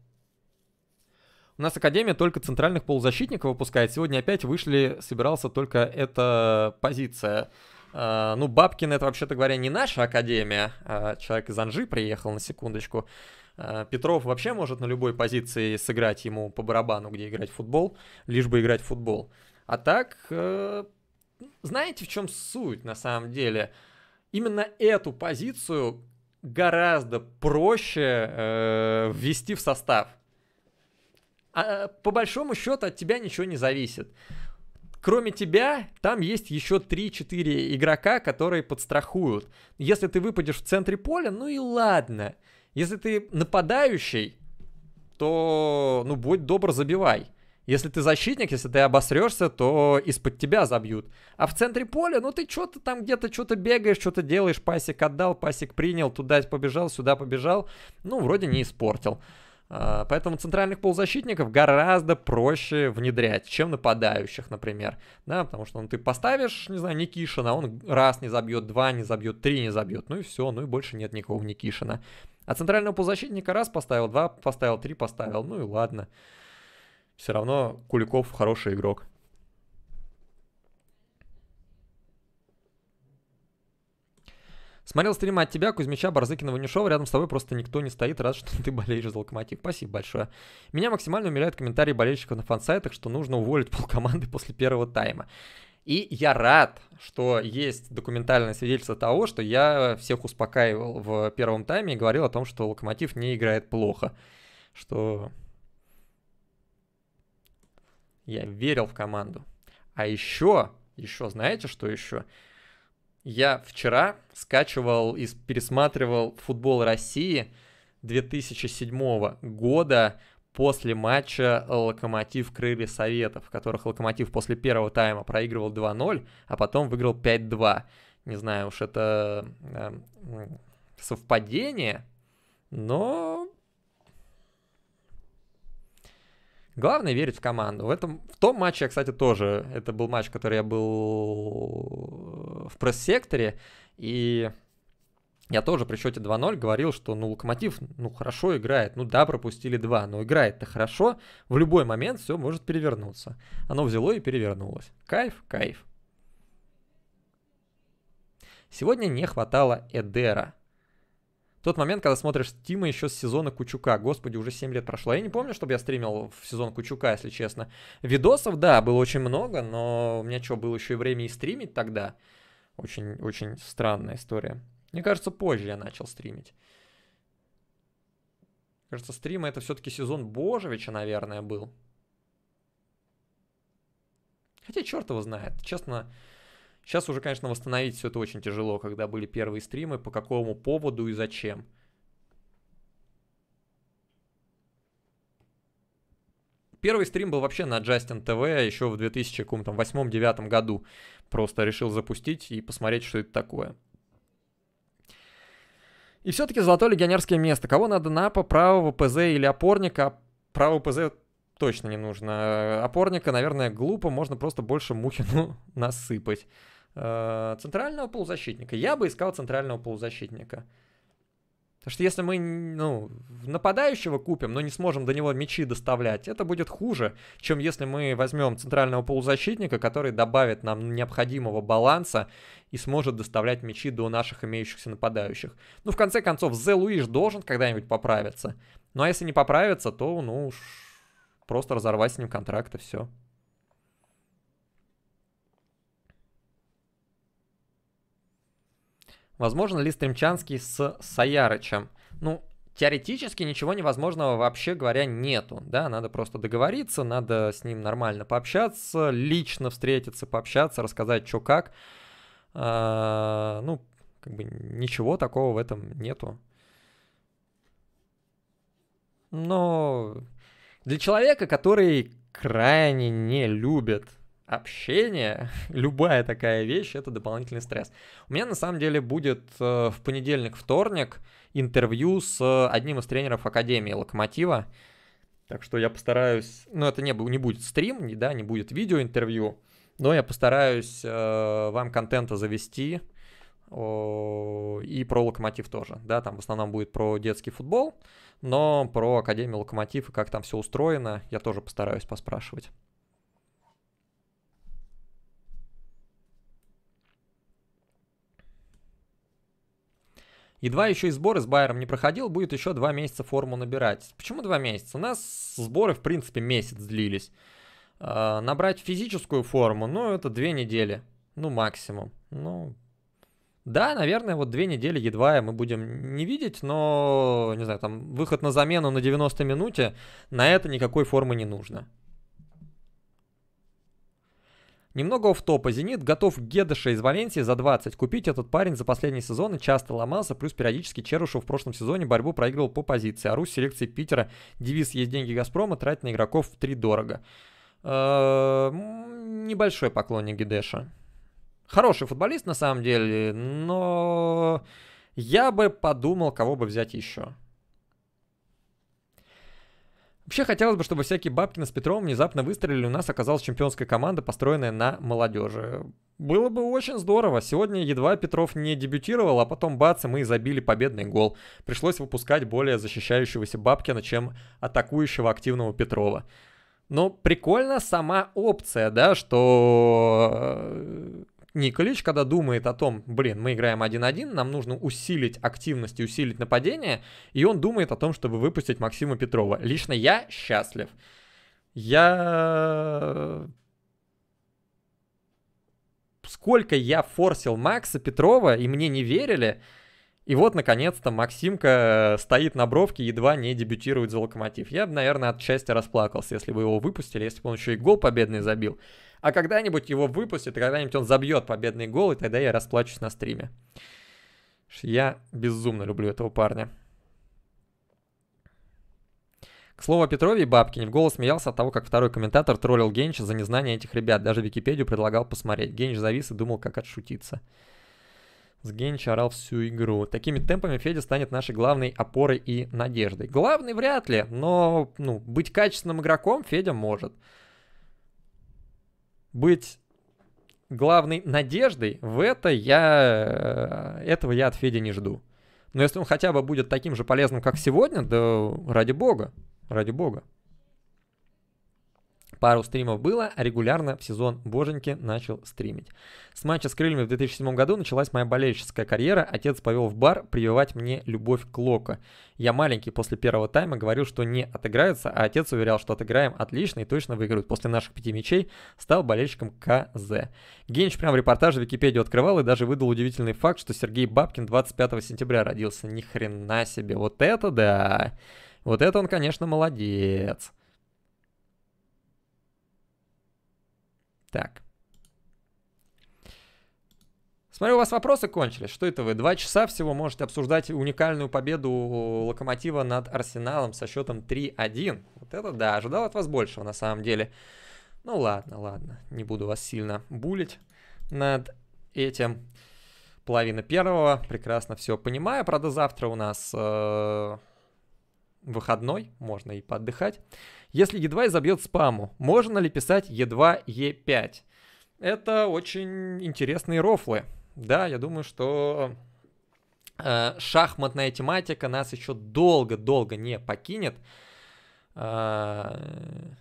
У нас Академия только центральных полузащитников выпускает. Сегодня опять вышли, собирался только эта позиция. Uh, ну, Бабкин это, вообще-то говоря, не наша академия. А человек из Анжи приехал, на секундочку. А, Петров вообще может на любой позиции сыграть ему по барабану, где играть в футбол, лишь бы играть в футбол. А так, э, знаете, в чем суть на самом деле? именно эту позицию гораздо проще э, ввести в состав. А, по большому счету от тебя ничего не зависит. Кроме тебя, там есть еще 3-4 игрока, которые подстрахуют. Если ты выпадешь в центре поля, ну и ладно. Если ты нападающий, то, ну, будь добр, забивай. Если ты защитник, если ты обосрешься, то из-под тебя забьют. А в центре поля, ну ты что-то там где-то что-то бегаешь, что-то делаешь, пасик отдал, пасик принял, туда побежал, сюда побежал. Ну, вроде не испортил. А, поэтому центральных полузащитников гораздо проще внедрять, чем нападающих, например. Да, потому что ну, ты поставишь, не знаю, Никишина, он раз не забьет, два не забьет, три не забьет, ну и все, ну и больше нет никого Никишина. А центрального полузащитника раз поставил, два поставил, три поставил, ну и ладно. Все равно Куликов хороший игрок. Смотрел стримы от тебя, Кузьмича, Барзыкина, Ванюшова. Рядом с тобой просто никто не стоит. Рад, что ты болеешь за локомотив. Спасибо большое. Меня максимально умиляют комментарии болельщиков на фан-сайтах, что нужно уволить [laughs] полкоманды после первого тайма. И я рад, что есть документальное свидетельство того, что я всех успокаивал в первом тайме и говорил о том, что Локомотив не играет плохо. Что я верил в команду. А еще, еще, знаете, что еще? Я вчера скачивал и пересматривал футбол России 2007 года после матча «Локомотив Крылья Советов», в которых «Локомотив» после первого тайма проигрывал 2-0, а потом выиграл 5-2. Не знаю уж, это эм, совпадение, но Главное верить в команду. В, этом, в том матче, кстати, тоже. Это был матч, который я был в пресс-секторе. И я тоже при счете 2-0 говорил, что ну Локомотив ну хорошо играет, ну да, пропустили 2, но играет-то хорошо, в любой момент все может перевернуться. Оно взяло и перевернулось. Кайф, кайф. Сегодня не хватало Эдера тот момент, когда смотришь Тима еще с сезона Кучука. Господи, уже 7 лет прошло. Я не помню, чтобы я стримил в сезон Кучука, если честно. Видосов, да, было очень много, но у меня что, было еще и время и стримить тогда? Очень-очень странная история. Мне кажется, позже я начал стримить. Кажется, стримы это все-таки сезон Божевича, наверное, был. Хотя черт его знает. Честно, Сейчас уже, конечно, восстановить все это очень тяжело, когда были первые стримы, по какому поводу и зачем. Первый стрим был вообще на Justin TV еще в 2008-2009 году. Просто решил запустить и посмотреть, что это такое. И все-таки золотое легионерское место. Кого надо напа, правого ПЗ или опорника? Правого ПЗ точно не нужно. Опорника, наверное, глупо, можно просто больше Мухину насыпать. Э, центрального полузащитника. Я бы искал центрального полузащитника. Потому что если мы ну, нападающего купим, но не сможем до него мячи доставлять, это будет хуже, чем если мы возьмем центрального полузащитника, который добавит нам необходимого баланса и сможет доставлять мячи до наших имеющихся нападающих. Ну, в конце концов, Зе Луиш должен когда-нибудь поправиться. Ну, а если не поправится, то, ну уж, просто разорвать с ним контракт и все. Возможно ли Стремчанский с Саярычем? Ну, теоретически ничего невозможного вообще говоря нету, да, надо просто договориться, надо с ним нормально пообщаться, лично встретиться, пообщаться, рассказать, что как. А, ну, как бы ничего такого в этом нету. Но для человека, который крайне не любит общение, [laughs] любая такая вещь, это дополнительный стресс. У меня на самом деле будет э, в понедельник, вторник интервью с э, одним из тренеров Академии Локомотива. Так что я постараюсь, ну это не, не будет стрим, не, да, не будет видеоинтервью, но я постараюсь э, вам контента завести э, и про Локомотив тоже, да, там в основном будет про детский футбол, но про Академию Локомотив и как там все устроено, я тоже постараюсь поспрашивать. Едва еще и сборы с Байером не проходил, будет еще два месяца форму набирать. Почему два месяца? У нас сборы, в принципе, месяц длились. Э, набрать физическую форму, ну, это две недели. Ну, максимум. Ну, да, наверное, вот две недели едва мы будем не видеть, но, не знаю, там выход на замену на 90 минуте, на это никакой формы не нужно. Немного в топа Зенит готов Гедыша из Валенсии за 20 купить. Этот парень за последние сезоны часто ломался, плюс периодически Черушу в прошлом сезоне борьбу проигрывал по позиции. А Русь селекции Питера девиз «Есть деньги Газпрома, тратить на игроков в три дорого». Э, небольшой поклонник Гедеша. Хороший футболист на самом деле, но я бы подумал, кого бы взять еще. Вообще хотелось бы, чтобы всякие Бабкина с Петровым внезапно выстрелили, у нас оказалась чемпионская команда, построенная на молодежи. Было бы очень здорово. Сегодня едва Петров не дебютировал, а потом бац, и мы забили победный гол. Пришлось выпускать более защищающегося Бабкина, чем атакующего активного Петрова. Но прикольно сама опция, да, что э, Николич, когда думает о том, блин, мы играем 1-1, нам нужно усилить активность и усилить нападение, и он думает о том, чтобы выпустить Максима Петрова. Лично я счастлив. Я... Э, сколько я форсил Макса Петрова, и мне не верили, и вот, наконец-то, Максимка э, стоит на бровке, едва не дебютирует за локомотив. Я бы, наверное, от счастья расплакался, если бы его выпустили, если бы он еще и гол победный забил а когда-нибудь его выпустят, когда-нибудь он забьет победный гол, и тогда я расплачусь на стриме. Я безумно люблю этого парня. К слову о Петрове и Бабкине, в голос смеялся от того, как второй комментатор троллил Генча за незнание этих ребят. Даже Википедию предлагал посмотреть. Генч завис и думал, как отшутиться. С Генч орал всю игру. Такими темпами Федя станет нашей главной опорой и надеждой. Главный вряд ли, но ну, быть качественным игроком Федя может быть главной надеждой, в это я, э, этого я от Феди не жду. Но если он хотя бы будет таким же полезным, как сегодня, да ради бога, ради бога пару стримов было, а регулярно в сезон боженьки начал стримить. С матча с крыльями в 2007 году началась моя болельческая карьера. Отец повел в бар прививать мне любовь к Локо. Я маленький после первого тайма говорил, что не отыграются, а отец уверял, что отыграем отлично и точно выиграют. После наших пяти мячей стал болельщиком КЗ. Генч прям в репортаже Википедию открывал и даже выдал удивительный факт, что Сергей Бабкин 25 сентября родился. Ни хрена себе, вот это да! Вот это он, конечно, молодец. Так. Смотрю, у вас вопросы кончились. Что это вы? Два часа всего можете обсуждать уникальную победу Локомотива над Арсеналом со счетом 3-1. Вот это да, ожидал от вас большего на самом деле. Ну ладно, ладно, не буду вас сильно булить над этим. Половина первого, прекрасно все понимаю. Правда, завтра у нас... Э выходной, можно и поотдыхать. Если едва 2 изобьет спаму, можно ли писать Е2, Е5? Это очень интересные рофлы. Да, я думаю, что э, шахматная тематика нас еще долго-долго не покинет. Э,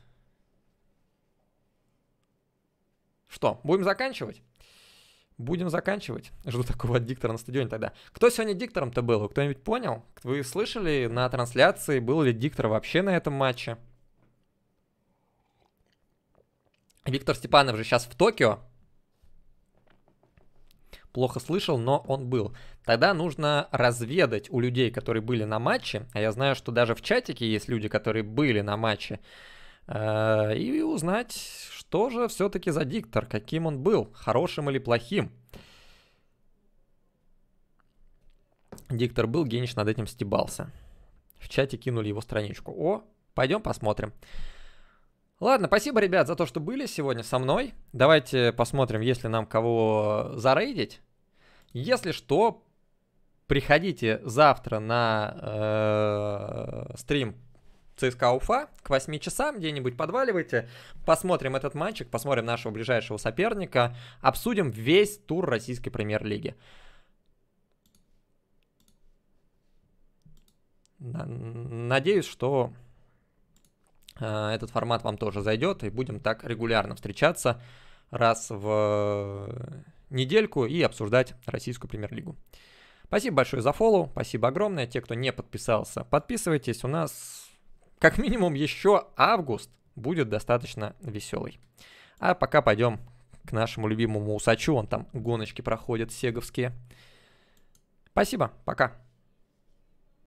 что, будем заканчивать? будем заканчивать. Жду такого диктора на стадионе тогда. Кто сегодня диктором-то был? Кто-нибудь понял? Вы слышали на трансляции, был ли диктор вообще на этом матче? Виктор Степанов же сейчас в Токио. Плохо слышал, но он был. Тогда нужно разведать у людей, которые были на матче. А я знаю, что даже в чатике есть люди, которые были на матче. Э, и узнать, что же все-таки за диктор, каким он был, хорошим или плохим. Диктор был, Генич над этим стебался. В чате кинули его страничку. О, пойдем посмотрим. Ладно, спасибо, ребят, за то, что были сегодня со мной. Давайте посмотрим, если нам кого зарейдить. Если что, приходите завтра на э, стрим ЦСКА Уфа к 8 часам где-нибудь подваливайте. Посмотрим этот матчик, посмотрим нашего ближайшего соперника, обсудим весь тур российской премьер-лиги. Надеюсь, что э, этот формат вам тоже зайдет, и будем так регулярно встречаться раз в недельку и обсуждать российскую премьер-лигу. Спасибо большое за фоллоу, спасибо огромное. Те, кто не подписался, подписывайтесь. У нас как минимум еще август будет достаточно веселый. А пока пойдем к нашему любимому усачу, он там гоночки проходит сеговские. Спасибо, пока.